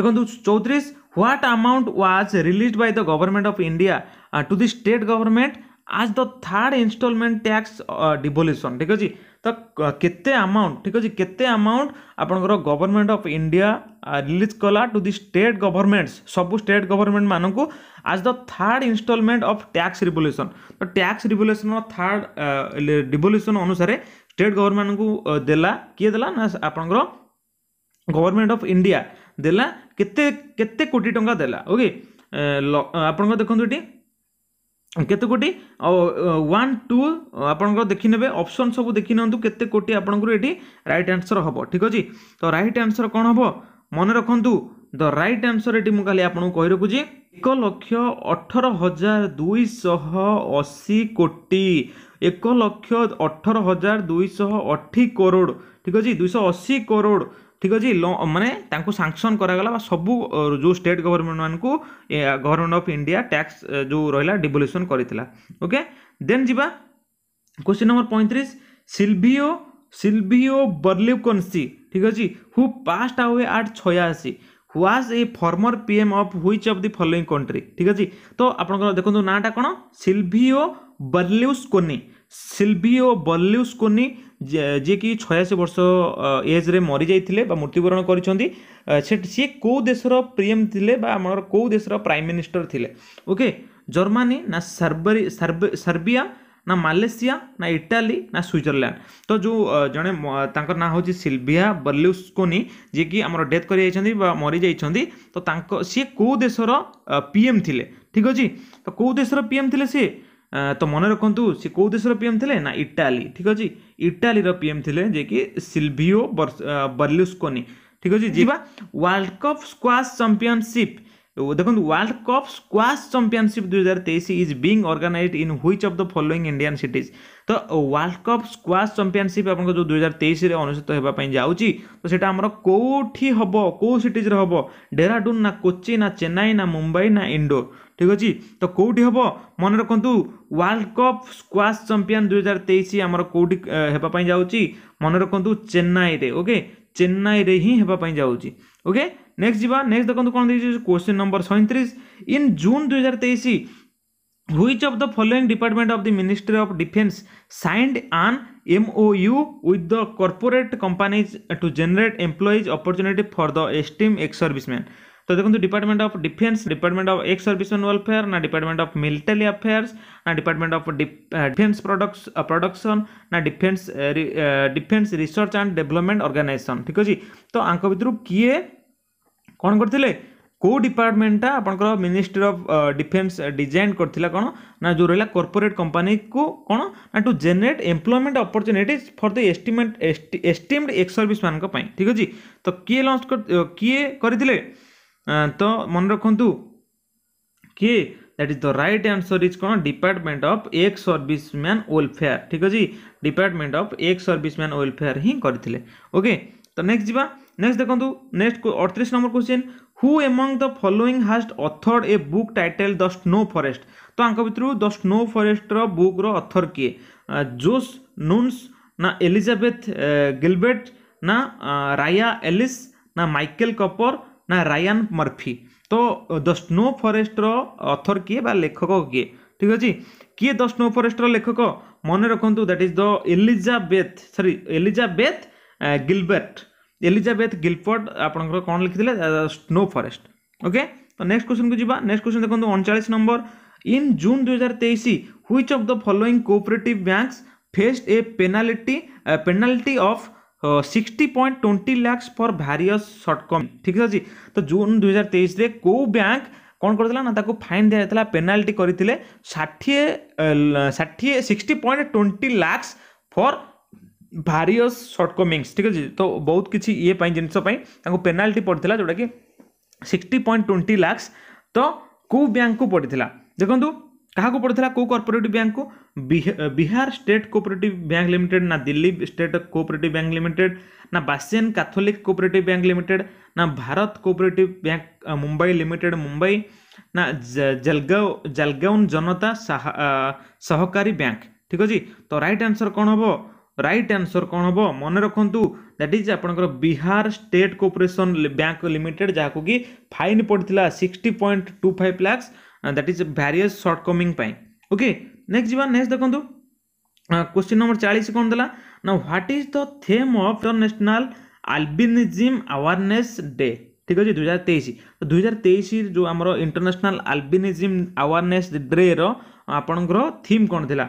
देखु चौतीस what amount was released by the government of India to the state government as the third instalment tax devolution ठीक अच्छे ତ କେତେ ଆମାଉଣ୍ଟ ଠିକ୍ ଅଛି କେତେ ଆମାଉଣ୍ଟ ଆପଣଙ୍କର ଗଭର୍ଣ୍ଣମେଣ୍ଟ ଅଫ୍ ଇଣ୍ଡିଆ ରିଲିଜ୍ କଲା ଟୁ ଦି ଷ୍ଟେଟ୍ ଗଭର୍ଣ୍ଣମେଣ୍ଟସ୍ ସବୁ ଷ୍ଟେଟ୍ ଗଭର୍ଣ୍ଣମେଣ୍ଟମାନଙ୍କୁ as the third instalment of tax revolution ତ ଟ୍ୟାକ୍ସ ରିଭଲ୍ୟୁସନ୍ର ଥାର୍ଡ଼ ରିଭଲ୍ୟୁସନ୍ ଅନୁସାରେ ଷ୍ଟେଟ୍ ଗଭର୍ଣ୍ଣମେଣ୍ଟକୁ ଦେଲା କିଏ ଦେଲା ନା ଆପଣଙ୍କର ଗଭର୍ଣ୍ଣମେଣ୍ଟ ଅଫ୍ ଇଣ୍ଡିଆ ଦେଲା କେତେ କେତେ କୋଟି ଟଙ୍କା ଦେଲା ଓକେ ଆପଣଙ୍କ ଦେଖନ୍ତୁ ଏଠି କେତେ କୋଟି ୱାନ୍ ଟୁ ଆପଣଙ୍କର ଦେଖିନେବେ ଅପସନ୍ ସବୁ ଦେଖିନିଅନ୍ତୁ କେତେ କୋଟି ଆପଣଙ୍କର ଏଠି ରାଇଟ୍ ଆନ୍ସର୍ ହେବ ଠିକ୍ ଅଛି ତ ରାଇଟ୍ ଆନ୍ସର୍ କ'ଣ ହେବ ମନେ ରଖନ୍ତୁ ଦ ରାଇଟ୍ ଆନ୍ସର୍ ଏଠି ମୁଁ କାଲି ଆପଣଙ୍କୁ କହି ରଖୁଛି ଏକ ଲକ୍ଷ ଅଠର ହଜାର ଦୁଇଶହ ଅଶୀ କୋଟି ଏକ ଲକ୍ଷ ଅଠର ହଜାର ଦୁଇଶହ ଅଠି କରୋଡ଼ ଠିକ୍ ଅଛି ଦୁଇଶହ ଅଶୀ କରୋଡ଼ ठीक अच्छे ल मानने सांसन कर सब जो स्टेट गवर्नमेंट मान को गवर्नमेंट ऑफ इंडिया टैक्स जो रहा डिवल्यूशन करता ओके देन क्वेश्चन नंबर पैंतीस सिल्भिओ सिल्भिओ बर्लिकनसी ठीक अच्छे हु पास आवे आट छयासी who was a former PM of which of the following country ठीक अच्छे तो आप देखो नाटा कौन सिल्भिओ बर्ल्युस्कोनी सिल्भिओ बर्ल्युस्कोनी जिकि छयाशी वर्ष एज्रे मरी जाते मृत्युवरण कर सी कौ देशर पीएम थे कौ देशर प्राइम मिनिस्टर थे ओके जर्मानी ना सर्बरी सर्बि ना मलेसिया ना इटाली ना स्विजरलैंड तो जो जड़े ना हूँ सिल्विया बर्लुस्कोनी जिकि आम डेथ कर मरी जाइंट तो सी कौ देशर पीएम थे ठीक अच्छे तो कौ देशर पीएम थे सी ତ ମନେ ରଖନ୍ତୁ ସେ କେଉଁ ଦେଶର ପି ଏମ୍ ଥିଲେ ନା ଇଟାଲୀ ଠିକ୍ ଅଛି ଇଟାଲୀର ପି ଏମ୍ ଥିଲେ ଯିଏକି ସିଲଭିଓ ବର୍ଲୁସ୍କୋନି ଠିକ୍ ଅଛି ଯିବା ୱାର୍ଲଡ଼ କପ୍ ସ୍କ୍ୱାସ୍ ଚାମ୍ପିଅନସିପ୍ ଦେଖନ୍ତୁ ୱାର୍ଲଡ଼ କପ୍ ସ୍କ୍ୱାସ୍ ଚାମ୍ପିଅନସିପ୍ ଦୁଇହଜାର ତେଇଶ is being organised in which of the following Indian cities ତ ୱାର୍ଲଡ଼ କପ୍ ସ୍କ୍ୱାସ୍ ଚାମ୍ପିଅନସିପ୍ ଆପଣଙ୍କ ଯେଉଁ ଦୁଇହଜାର ତେଇଶରେ ଅନୁଷ୍ଠିତ ହେବା ପାଇଁ ଯାଉଛି ତ ସେଇଟା ଆମର କେଉଁଠି ହେବ କେଉଁ ସିଟିଜ୍ରେ ହେବ ଡେରାଡୁନ୍ ନା କୋଚି ନା ଚେନ୍ନାଇ ନା ମୁମ୍ବାଇ ନା ଇଣ୍ଡୋର ঠিক ଅଛି ତ କେଉଁଠି ହେବ ମନେ ରଖନ୍ତୁ ୱାର୍ଲଡ଼ କପ୍ ସ୍କ୍ୱାସ୍ ଚାମ୍ପିଅନ୍ ଦୁଇହଜାର ତେଇଶ ଆମର କେଉଁଠି ହେବା ପାଇଁ ଯାଉଛି ମନେ ରଖନ୍ତୁ ଚେନ୍ନାଇରେ ଓକେ ଚେନ୍ନାଇରେ ହିଁ ହେବା ପାଇଁ ଯାଉଛି ଓକେ ନେକ୍ସଟ ଯିବା ନେକ୍ସଟ ଦେଖନ୍ତୁ କ'ଣ ଦେଇଛି କ୍ୱେଶ୍ଚିନ୍ ନମ୍ବର ସଇଁତିରିଶ ଇନ୍ ଜୁନ୍ ଦୁଇହଜାର ତେଇଶ which of the following department of the ministry of defense signed an mou with the corporate companies to generate employees opportunity for the esteemed ex servicemen तो देखो department of defence department of ex service and welfare ना department of military affairs ना department of defence products production ना defence defence research and development organisation ठीक अच्छे तो आपूर किए कौन करते कौ डिपार्टमेंटा आपंकर मिनिस्ट्री अफ डिफेन्स डिजाइन कर जो रहा कर्पोरेट कंपानी को कौन ना to generate employment opportunity for the estimate estimated ex service मानक ठीक अच्छे तो किए लंच uh, किए करते ତ ମନେ ରଖନ୍ତୁ କି that is the right answer is କ'ଣ department of ex service man welfare ଠିକ୍ ଅଛି department of ex service man welfare ହିଁ କରିଥିଲେ ଓକେ ତ ନେକ୍ସଟ ଯିବା ନେକ୍ସଟ ଦେଖନ୍ତୁ ନେକ୍ସଟ ଅଠତିରିଶ number question who among the following has authored a book titled the snow forest ତ ଆଙ୍କ ଭିତରୁ ଦ ସ୍ନୋ ଫରେଷ୍ଟର ବୁକ୍ର ଅଥର କିଏ ଜୋସ୍ ନୁନ୍ସ ନା ଏଲିଜାବେଥ ଗିଲବେର୍ଟ ନା ରାୟା ଏଲିସ୍ ନା ମାଇକେଲ କପର ନା ରାୟାନ୍ ମର୍ଫି ତ ଦ ସ୍ନୋ ଫରେଷ୍ଟର ଅଥର କିଏ ବା ଲେଖକ କିଏ ଠିକ୍ ଅଛି କିଏ ଦ ସ୍ନୋ ଫରେଷ୍ଟର ଲେଖକ ମନେ ରଖନ୍ତୁ that is the Elizabeth sorry Elizabeth Gilbert Elizabeth Gilford ଆପଣଙ୍କର କ'ଣ ଲେଖିଥିଲେ ସ୍ନୋ ଫରେଷ୍ଟ ଓକେ ତ ନେକ୍ସଟ କ୍ୱେଶ୍ଚନକୁ ଯିବା ନେକ୍ସଟ କ୍ୱେଶ୍ଚନ ଦେଖନ୍ତୁ ଅଣଚାଳିଶ ନମ୍ବର ଇନ୍ ଜୁନ୍ ଦୁଇହଜାର ତେଇଶ which of the following cooperative banks faced a penalty penalty of sixty point twenty lakhs for various shortcomings ठीक अच्छे तो जून दुई हजार तेईस कौ बैंक कौन कर ना फाइन दि पेनाल्टी करते षाठी षाठी sixty point twenty lakhs for various shortcomings ठीक अच्छे तो बहुत किसी ये जिनपाई पेनाल्टी पड़ता जोटा कि सिक्सटी पॉइंट ट्वेंटी लाक्स तो कौ बैंक को पड़ा देखो क्या पड़ा कौ कर्पोरेट बैंक को Bihar state cooperative bank limited ना Delhi state cooperative bank limited ना Bassein Catholic cooperative bank limited ना Bharat cooperative bank Mumbai limited Mumbai ना जलगाव जलगाउन जनता सहकारी बैंक ठीक अच्छे तो रईट आंसर कौन हम रईट आंसर कौन हम मन रखु दैट इज आपर Bihar state cooperation bank limited जहाँ कि फाइन पड़ा sixty point two five lakhs that is various shortcoming okay next next যা নেক্সট क्वेश्चन नंबर चालीस कौन देला ना what is the theme of international albinism awareness day ठीक अच्छे दुई हजार तेईस तो दुई हजार तेईस जो आम इंटरनेशनल आल्बिनिजिम अवेयरनेस डे रपणकर थीम कौन थी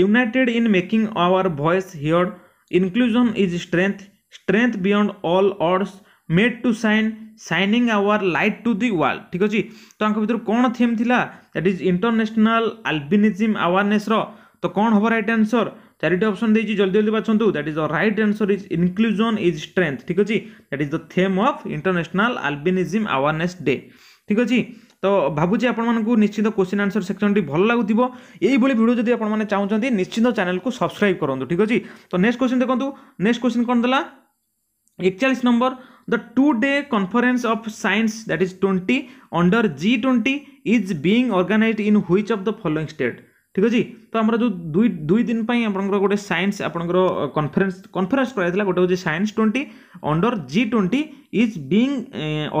united in making our voice heard inclusion is strength strength beyond all odds made to shine shining our light to the world ଠିକ୍ ଅଛି ତ ତାଙ୍କ ଭିତରୁ କ'ଣ ଥିମ୍ ଥିଲା ଦ୍ୟାଟ୍ ଇଜ୍ ଇଣ୍ଟରନ୍ୟାସନାଲ ଆଲବିନିଜିମ୍ ଆୱାରନେସ୍ର ତ କ'ଣ ହେବ ରାଇଟ୍ ଆନ୍ସର ଚାରିଟି ଅପସନ୍ ଦେଇଛି ଜଲ୍ଦି ଜଲ୍ଦି ବାଛନ୍ତୁ that is the right answer is inclusion is strength ଠିକ୍ ଅଛି that is the theme of international albinism awareness day ଠିକ୍ ଅଛି ତ ଭାବୁଛି ଆପଣମାନଙ୍କୁ ନିଶ୍ଚିନ୍ତ କୋଶ୍ଚିନ୍ ଆନ୍ସର୍ ସେକ୍ସନ୍ଟି ଭଲ ଲାଗୁଥିବ ଏଇଭଳି ଭିଡ଼ିଓ ଯଦି ଆପଣମାନେ ଚାହୁଁଛନ୍ତି ନିଶ୍ଚିନ୍ତ ଚ୍ୟାନେଲ୍କୁ ସବସ୍କ୍ରାଇବ୍ କରନ୍ତୁ ଠିକ୍ ଅଛି ତ ନେକ୍ସଟ କୋଶ୍ଚିନ୍ ଦେଖନ୍ତୁ ନେକ୍ସଟ କୋଶ୍ଚିନ୍ କ'ଣ ଦେଲା ଏକଚାଳିଶ number the two day conference of science that is 20 under G20 is being organized in which of the following state ঠিক ଅଛି ତ ଆମର ଯେଉଁ ଦୁଇ ଦୁଇ ଦିନ ପାଇଁ ଆପଣଙ୍କର ଗୋଟେ ସାଇନ୍ସ ଆପଣଙ୍କର କନଫରେନ୍ସ କନଫରେନ୍ସ କରାଯାଇଥିଲା ଗୋଟେ ହେଉଛି science twenty under G twenty is being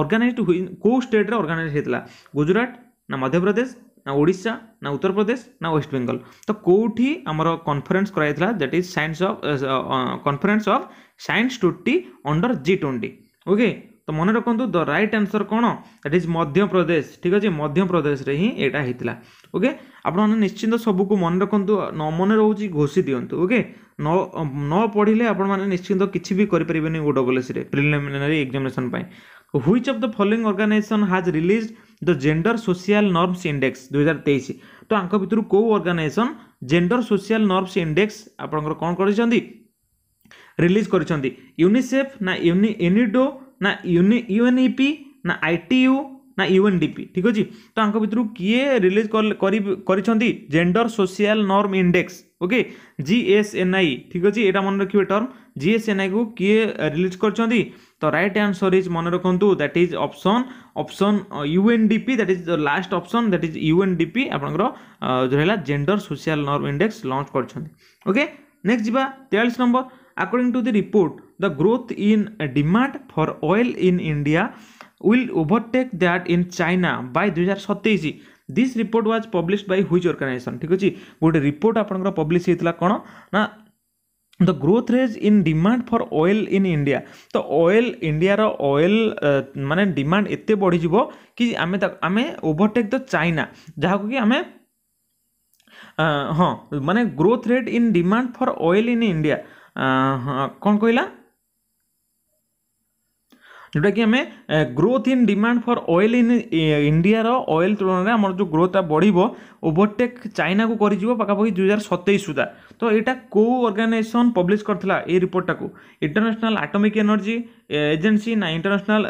organize କେଉଁ ଷ୍ଟେଟ୍ରେ ଅର୍ଗାନାଇଜ୍ ହେଇଥିଲା ଗୁଜୁରାଟ ନା ମଧ୍ୟପ୍ରଦେଶ ନା ଓଡ଼ିଶା ନା ଉତ୍ତରପ୍ରଦେଶ ନା ୱେଷ୍ଟବେଙ୍ଗଲ ତ କେଉଁଠି ଆମର କନଫରେନ୍ସ କରାଯାଇଥିଲା that is science of conference of science twenty under G twenty okay ତ ମନେ ରଖନ୍ତୁ ଦ ରାଇଟ୍ ଆନ୍ସର୍ କ'ଣ ଦ୍ୟାଟ୍ ଇଜ୍ ମଧ୍ୟପ୍ରଦେଶ ଠିକ୍ ଅଛି ମଧ୍ୟପ୍ରଦେଶରେ ହିଁ ଏଇଟା ହେଇଥିଲା ଓକେ ଆପଣମାନେ ନିଶ୍ଚିନ୍ତ ସବୁକୁ ମନେ ରଖନ୍ତୁ ନ ମନେ ରହୁଛି ଘୋଷି ଦିଅନ୍ତୁ ଓକେ ନ ନ ପଢ଼ିଲେ ଆପଣମାନେ ନିଶ୍ଚିନ୍ତ କିଛି ବି କରିପାରିବେନି ଓଡବ୍ଲସିରେ ପ୍ରିଲିମିନାରୀ ଏକ୍ଜାମିନେସନ୍ ପାଇଁ which of the following organization has release the gender social norms index ଦୁଇହଜାର ତେଇଶ ତ ଆଙ୍କ ଭିତରୁ କେଉଁ organization gender social norms index ଆପଣଙ୍କର କ'ଣ କରିଛନ୍ତି ରିଲିଜ୍ କରିଛନ୍ତି ୟୁନିସେଫ୍ ନା ୟୁନି ୟୁନିଡୋ ନା ୟୁନି ୟୁଏନ୍ଇପି ନା ଆଇଟିୟୁ ନା ୟୁଏନ୍ଡିପି ଠିକ୍ ଅଛି ତ ଆଙ୍କ ଭିତରୁ କିଏ ରିଲିଜ୍ କରିଛନ୍ତି gender social norm index okay GSNI ଠିକ୍ ଅଛି ଏଇଟା ମନେ ରଖିବେ ଟର୍ମ ଜିଏସ୍ଏନ୍ଆଇକୁ କିଏ ରିଲିଜ୍ କରିଛନ୍ତି ତ ରାଇଟ୍ ଆନ୍ସର୍ ଇଜ୍ ମନେ ରଖନ୍ତୁ that is option option UNDP that is last option that is UNDP ଆପଣଙ୍କର ରହିଲା gender social norm index launch କରିଛନ୍ତି ଓକେ ନେକ୍ସଟ ଯିବା ତେୟାଳିଶ number According to the report, the growth in demand for oil in India will overtake that in China by 2027. This report was published by which organization? ठीक अछि गोटे report आपनकर publish हेतला कोन ना the growth rate in demand for oil in India ତ oil ଇଣ୍ଡିଆର oil ମାନେ ଡିମାଣ୍ଡ ଏତେ ବଢ଼ିଯିବ କି ଆମେ ଆମେ ଓଭରଟେକ୍ ଦ ଚାଇନା ଯାହାକୁ କି ଆମେ ହଁ ମାନେ growth rate in demand for oil in India ହଁ କ'ଣ କହିଲା ଯେଉଁଟାକି ଆମେ growth in demand for oil in ଇଣ୍ଡିଆର ଅଏଲ୍ ତୁଳନାରେ ଆମର ଯେଉଁ ଗ୍ରୋଥ୍ଟା ବଢ଼ିବ ଓଭରଟେକ୍ ଚାଇନାକୁ କରିଯିବ ପାଖାପାଖି ଦୁଇ ହଜାର ସତେଇଶ ସୁଦ୍ଧା ତ ଏଇଟା କେଉଁ ଅର୍ଗାନାଇଜେସନ୍ ପବ୍ଲିଶ୍ କରିଥିଲା ଏଇ ରିପୋର୍ଟଟାକୁ ଇଣ୍ଟରନ୍ୟାସନାଲ୍ ଆଟମିକ୍ ଏନର୍ଜି ଏଜେନ୍ସି ନା ଇଣ୍ଟରନ୍ୟାସନାଲ୍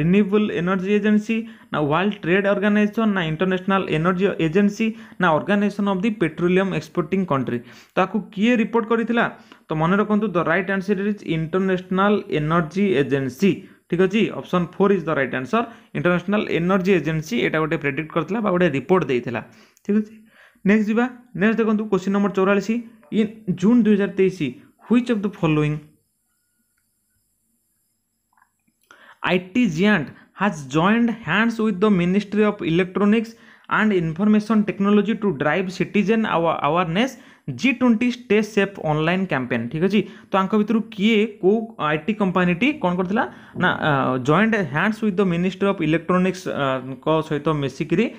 ରିନ୍ୟୁଏବଲ୍ ଏନର୍ଜି ଏଜେନ୍ସି ନା ୱାର୍ଲଡ ଟ୍ରେଡ୍ ଅର୍ଗାନାଇଜେସନ୍ ନା ଇଣ୍ଟରନ୍ୟାସନାଲ୍ ଏନର୍ଜି ଏଜେନ୍ସି ନା organization of the petroleum exporting country ତାକୁ କିଏ ରିପୋର୍ଟ କରିଥିଲା ତ ମନେ ରଖନ୍ତୁ the right answer is international energy agency ठीक अच्छे option four is the right answer international energy agency यहाँ गोटे प्रेडिक्ट करता गोटे रिपोर्ट देता ठीक अच्छे नेक्स्ट जी नेक्स्ट देखो क्वेश्चन नंबर चौरास इन जून दुई हजार तेईस which of the following I T giant has joined hands with the ministry of electronics and information technology to drive citizen awareness G twenty stay safe online campaign ठीक अच्छे तो आपूर किए को I T कंपानीटी कौन कर ना joint hands with the ministry of electronics सहित मिसिकी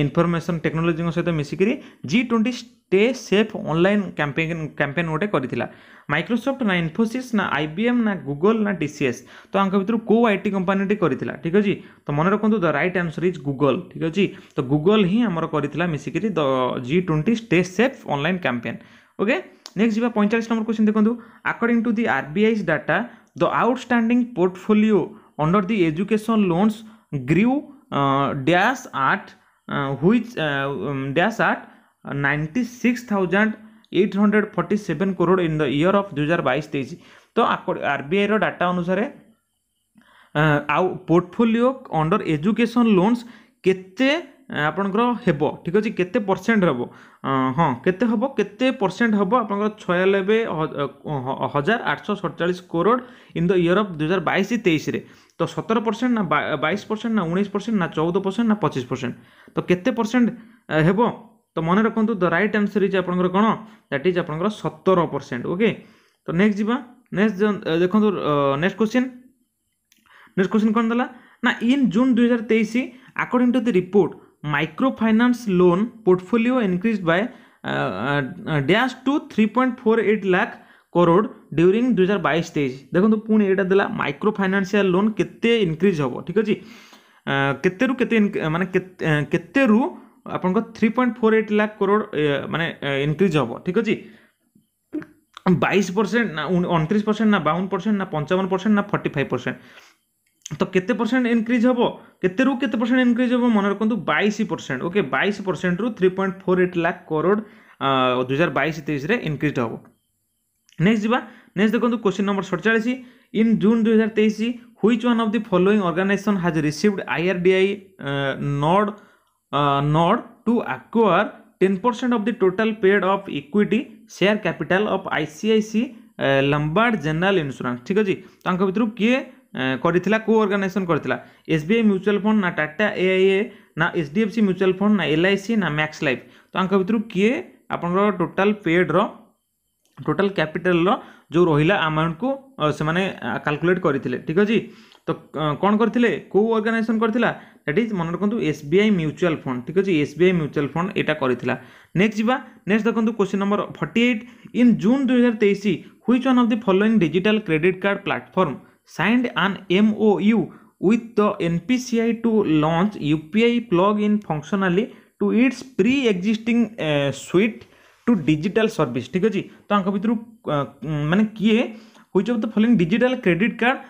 इनफर्मेसन टेक्नोलोजी सहित मिसिकी G twenty stay safe online campaign campaign ଗୋଟେ କରିଥିଲା ମାଇକ୍ରୋସଫ୍ଟ ନା ଇନଫୋସିସ୍ ନା ଆଇ ବି ଏମ୍ ନା ଗୁଗଲ୍ ନା ଡି ସି ଏସ୍ ତ ଆଙ୍କ ଭିତରୁ କେଉଁ ଆଇ ଟି କମ୍ପାନୀଟି କରିଥିଲା ଠିକ୍ ଅଛି ତ ମନେ ରଖନ୍ତୁ the right answer is Google ଠିକ୍ ଅଛି ତ ଗୁଗଲ୍ ହିଁ ଆମର କରିଥିଲା ମିଶିକିରି the G twenty stay safe online campaign okay next ଯିବା ପଇଁଚାଳିଶ ନମ୍ବର କ୍ୱେଶ୍ଚିନ୍ ଦେଖନ୍ତୁ according to the R B I's data the outstanding portfolio under the education loans grew dash at which dash at 96,847 crore in the year of 2022-23 तो RBI रो data अनुसार आउ portfolio under education loans केते ଆପଣଙ୍କର ହେବ ଠିକ୍ ଅଛି କେତେ percent ହେବ ହଁ କେତେ ହେବ କେତେ ପରସେଣ୍ଟ ହେବ ଆପଣଙ୍କର ଛୟାନବେ ହଜାର ଆଠଶହ ସଡ଼ଚାଳିଶ crore in the year of ଦୁଇ ହଜାର ବାଇଶ ତେଇଶରେ ତ ସତର ପରସେଣ୍ଟ ନା ବାଇଶ ପରସେଣ୍ଟ ନା ଉଣେଇଶ ପରସେଣ୍ଟ ନା ଚଉଦ ପରସେଣ୍ଟ ନା ପଚିଶ ପରସେଣ୍ଟ ତ କେତେ ପରସେଣ୍ଟ ହେବ তো মনে রাখতু দ রাইট আনসর ইজ আপনার কোণ দ্যাট ইজ আপনার সতের পরসেন্ট ওকে তো নেক্সট যা নেক্সট দেখুন নেক্সট কোশ্চিন নেক্সট কোশ্চিন কোণ দেলা না ইন জুন দুই হাজার তেইশ according to the report micro finance loan portfolio increase by dash two three point four eight lakh crore during দুই হাজার বাইশ তেইশ দেখুন পুঁ এটা দেলা মাইক্রো ফাইনান্সিয়াল লোন কেতে ইনক্রিজ হব ঠিক আছে কেতেরু কেতে মানে কেতেরু ଆପଣଙ୍କ three point four eight lakh crore ମାନେ ଇନକ୍ରିଜ୍ ହେବ ଠିକ୍ ଅଛି ବାଇଶ ପରସେଣ୍ଟ ନା ଅଣତିରିଶ ପରସେଣ୍ଟ ନା ବାଉନ ପରସେଣ୍ଟ ନା ପଞ୍ଚାବନ ପରସେଣ୍ଟ ନା ଫର୍ଟି ଫାଇଭ୍ ପରସେଣ୍ଟ ତ କେତେ ପରସେଣ୍ଟ ଇନକ୍ରିଜ୍ ହେବ କେତେରୁ କେତେ ପରସେଣ୍ଟ ଇନକ୍ରିଜ୍ ହେବ ମନେ ରଖନ୍ତୁ ବାଇଶ ପରସେଣ୍ଟ ଓକେ ବାଇଶ ପରସେଣ୍ଟରୁ three point four eight lakh crore ଦୁଇ ହଜାର ବାଇଶ ତେଇଶରେ ଇନକ୍ରିଜ୍ ହେବ ନେକ୍ସଟ ଯିବା ନେକ୍ସଟ ଦେଖନ୍ତୁ କ୍ୱେଶ୍ଚିନ୍ ନମ୍ବର ସତଚାଳିଶ ଇନ୍ ଜୁନ୍ ଦୁଇ ହଜାର ତେଇଶ which one of the following organization has received IRDAI nod Uh, node to acquire 10% of the total paid of equity share capital of ICIC uh, Lombard General Insurance ठीक अछि तांका भितरु किए uh, करथिला तो को ऑर्गेनाइजेशन करथिला SBI म्यूचुअल फंड ना टाटा AIA ना H D HDFC mutual fund ना एल LIC ना मैक्स लाइफ तांका भितरु किए आप टोटल पेड रो टोटल जो रहिला आमाउंट को से माने कैलकुलेट ठीक अछि ତ କ'ଣ କରିଥିଲେ କେଉଁ ଅର୍ଗାନାଇଜେସନ୍ କରିଥିଲା ଦ୍ୟାଟ୍ ଇଜ୍ ମନେ ରଖନ୍ତୁ S B I mutual fund ଠିକ୍ ଅଛି S B I mutual fund ଏଇଟା କରିଥିଲା ନେକ୍ସଟ ଯିବା ନେକ୍ସଟ ଦେଖନ୍ତୁ question number forty eight in June ଦୁଇ ହଜାର ତେଇଶ which one of the following digital credit card platform signed an M O U with the NPCI to launch UPI plug-in functionally to its pre-existing uh, suite to digital service ঠিক আছে তো ତାଙ୍କ ଭିତରୁ ମାନେ କିଏ which of the following digital credit card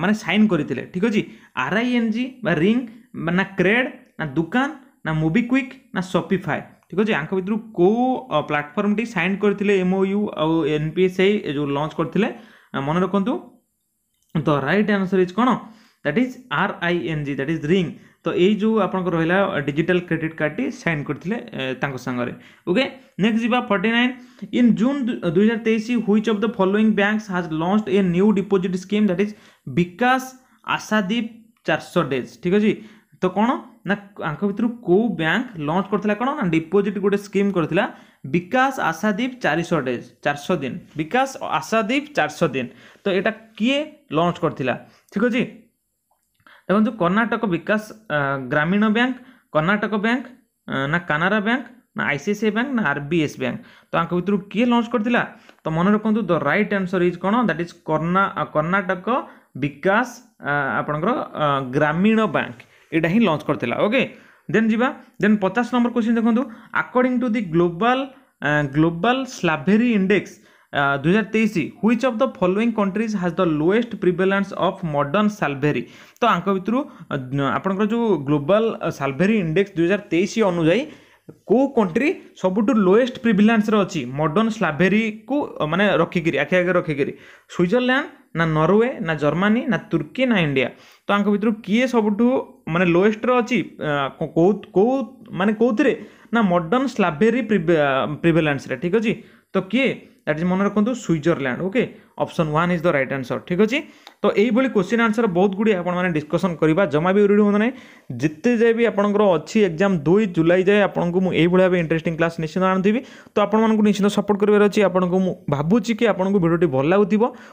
ମାନେ sign କରିଥିଲେ ଠିକ୍ ଅଛି ଆର୍ ଆଇ ଏନ୍ ଜି ବା ରିଙ୍ଗ ନା କ୍ରେଡ଼ ନା ଦୁକାନ ନା ମୁଭିକ୍ୱିକ୍ ନା ସପିଫାଏ ଠିକ୍ ଅଛି ଆଙ୍କ ଭିତରୁ କେଉଁ ପ୍ଲାଟଫର୍ମଟି ସାଇନ୍ କରିଥିଲେ ଏମ୍ଓୟୁ ଆଉ ଏନ୍ ପି ଏସ୍ ଆଇ ଯେଉଁ ଲଞ୍ଚ କରିଥିଲେ ମନେ ରଖନ୍ତୁ ତ ରାଇଟ୍ ଆନ୍ସର୍ ଇଜ୍ କ'ଣ that is R I N G that is ring ତ ଏଇ ଯେଉଁ ଆପଣଙ୍କର ରହିଲା ଡିଜିଟାଲ୍ କ୍ରେଡ଼ିଟ୍ କାର୍ଡ଼ଟି ସାଇନ୍ କରିଥିଲେ ତାଙ୍କ ସାଙ୍ଗରେ ଓକେ ନେକ୍ସଟ ଯିବା ଫର୍ଟି ନାଇନ୍ ଇନ୍ ଜୁନ୍ ଦୁଇହଜାର ତେଇଶ which of the following banks has launch a new deposit scheme that is Vikas Ashadeep ଚାରିଶହ ଡେଜ୍ ଠିକ୍ ଅଛି ତ କ'ଣ ନା ଆଙ୍କ ଭିତରୁ କେଉଁ ବ୍ୟାଙ୍କ ଲଞ୍ଚ କରିଥିଲା କ'ଣ ନା ଡିପୋଜିଟ୍ ଗୋଟେ ସ୍କିମ୍ କରିଥିଲା ବିକାଶ ଆଶାଦୀପ ଚାରିଶହ ଡେଜ୍ ଚାରିଶହ ଦିନ ବିକାଶ ଆଶାଦୀପ ଚାରିଶହ ଦିନ ତ ଏଇଟା କିଏ ଲଞ୍ଚ କରିଥିଲା ଠିକ୍ ଅଛି ଦେଖନ୍ତୁ କର୍ଣ୍ଣାଟକ ବିକାଶ ଗ୍ରାମୀଣ ବ୍ୟାଙ୍କ କର୍ଣ୍ଣାଟକ ବ୍ୟାଙ୍କ ନା କାନାରା ବ୍ୟାଙ୍କ ନା ଆଇସିଆଇସିଆଇ ବ୍ୟାଙ୍କ ନା ଆର୍ବିଏସ୍ ବ୍ୟାଙ୍କ ତ ଆଙ୍କ ଭିତରୁ କିଏ ଲଞ୍ଚ କରିଥିଲା ତ ମନେ ରଖନ୍ତୁ ଦ ରାଇଟ୍ ଆନ୍ସର୍ ଇଜ୍ କ'ଣ ଦ୍ୟାଟ୍ ଇଜ୍ କର୍ଣ୍ଣା କର୍ଣ୍ଣାଟକ ବିକାଶ ଆପଣଙ୍କର ଗ୍ରାମୀଣ ବ୍ୟାଙ୍କ ଏଇଟା ହିଁ ଲଞ୍ଚ କରିଥିଲା ଓକେ ଦେନ୍ ଯିବା ଦେନ୍ ପଚାଶ ନମ୍ବର କ୍ୱେଶ୍ଚିନ୍ ଦେଖନ୍ତୁ according to the global global slavery index ଦୁଇହଜାର ତେଇଶ which of the following countries has the lowest prevalence of modern slavery ତ ଆଙ୍କ ଭିତରୁ ଆପଣଙ୍କର ଯେଉଁ ଗ୍ଲୋବାଲ୍ ସାଲଭେରି ଇଣ୍ଡେକ୍ସ ଦୁଇହଜାର ତେଇଶ ଅନୁଯାୟୀ କେଉଁ କଣ୍ଟ୍ରି ସବୁଠୁ ଲୋଏଷ୍ଟ ପ୍ରିଭିଲାନ୍ସରେ ଅଛି ମଡର୍ଣ୍ଣ ସ୍ଲାଭେରିକୁ ମାନେ ରଖିକିରି ଆଖି ଆଗରେ ରଖିକିରି ସୁଇଜରଲ୍ୟାଣ୍ଡ ନା ନରୱେ ନା ଜର୍ମାନୀ ନା ତୁର୍କୀ ନା ଇଣ୍ଡିଆ ତ ଆଙ୍କ ଭିତରୁ କିଏ ସବୁଠୁ ମାନେ ଲୋଏଷ୍ଟରେ ଅଛି କେଉଁ କେଉଁ ମାନେ କେଉଁଥିରେ ନା ମଡର୍ଣ୍ଣ ସ୍ଲାଭେରି ପ୍ରିଭେଲାନ୍ସରେ ଠିକ୍ ଅଛି ତ କିଏ দ্যাট ইজ মনে রাখুন Switzerland okay option one is the right answer ঠিক আছে তো এইভাবে কোশ্চিন আনসর বহুত গুড়ি আপনার ডিসকসন করা জমা বি উড়ি হুঁত না যেতে যায় বি আপনার অছি এক্সাম দুই জুলাই যায় আপনার এইভাবে ভাবে ইন্টারেস্টিং ক্লাস নিশ্চিত আনুবি তো আপনার নিশ্চিত সপোর্ট করবার অছি আপনার ভাবুছি কি আপনার ভিডিওটি ভাল লাগুব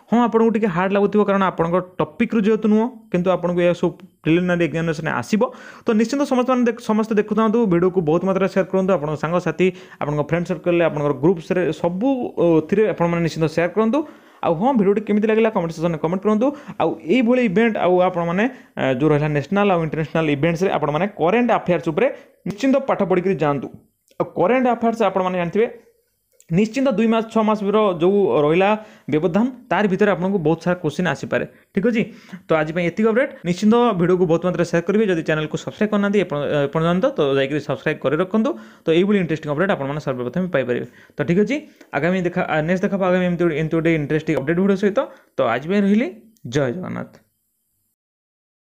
হ্যাঁ আপনার টিকি হার্ড লাগুব কারণ আপনার টপিক্রু যেহেতু নুহ কিন্তু আপনার এ সব প্রিলিমিনারি এক্সামিনেসন আসব তো নিশ্চিত সমস্ত সমস্ত দেখুথাও ভিডিওকে বহু মাত্রায় সেয়ার করুন আপনার সাংসাথী আপনার ফ্রেন্ড সর্কেল আপনার গ্রুপসে সবুথিরে আপনার নিশ্চিত সেয়ার করুন ଆଉ ହଁ ଭିଡ଼ିଓଟି କେମିତି ଲାଗିଲା କମେଣ୍ଟ ସେକ୍ସନରେ କମେଣ୍ଟ କରନ୍ତୁ ଆଉ ଏଇଭଳି ଇଭେଣ୍ଟ ଆଉ ଆପଣମାନେ ଯେଉଁ ରହିଲା ନ୍ୟାସନାଲ୍ ଆଉ ଇଣ୍ଟରନ୍ୟାସନାଲ୍ ଇଭେଣ୍ଟସରେ ଆପଣମାନେ କରେଣ୍ଟ ଆଫେୟାର୍ସ ଉପରେ ନିଶ୍ଚିନ୍ତ ପାଠ ପଢ଼ିକରି ଯାଆନ୍ତୁ ଆଉ କରେଣ୍ଟ ଆଫେୟାର୍ସ ଆପଣମାନେ ଜାଣିଥିବେ ନିଶ୍ଚିନ୍ତ ଦୁଇ ମାସ ଛଅ ମାସର ଯେଉଁ ରହିଲା ବ୍ୟବଧାନ ତାର ଭିତରେ ଆପଣଙ୍କୁ ବହୁତ ସାରା କୋଶ୍ଚିନ୍ ଆସିପାରେ ଠିକ୍ ଅଛି ତ ଆଜି ପାଇଁ ଏତିକି ଅପଡ଼େଟ୍ ନିଶ୍ଚିନ୍ତ ଭିଡ଼ିଓକୁ ବହୁତ ମାତ୍ରାରେ ସେୟାର କରିବେ ଯଦି ଚ୍ୟାନେଲକୁ ସବସ୍କ୍ରାଇବ୍ କରିନାହାନ୍ତି ଏପର୍ଯ୍ୟନ୍ତ ତ ଯାଇକି ସବସ୍କ୍ରାଇବ୍ କରି ରଖନ୍ତୁ ତ ଏଇଭଳି ଇଣ୍ଟରେଷ୍ଟିଂ ଅପଡ଼େଟ୍ ଆପଣମାନେ ସର୍ବପ୍ରଥମେ ପାଇପାରିବେ ତ ଠିକ୍ ଅଛି ଆଗାମୀ ଦେଖା ନେକ୍ସଟ୍ ଦେଖା ଆଗାମୀ ଏମିତି ଏମିତି ଗୋଟେ ଇଣ୍ଟରେଷ୍ଟିଂ ଅପଡ଼େଟ୍ ଭିଡ଼ିଓ ସହିତ ତ ଆଜି ପାଇଁ ରହିଲି ଜୟ ଜଗନ୍ନାଥ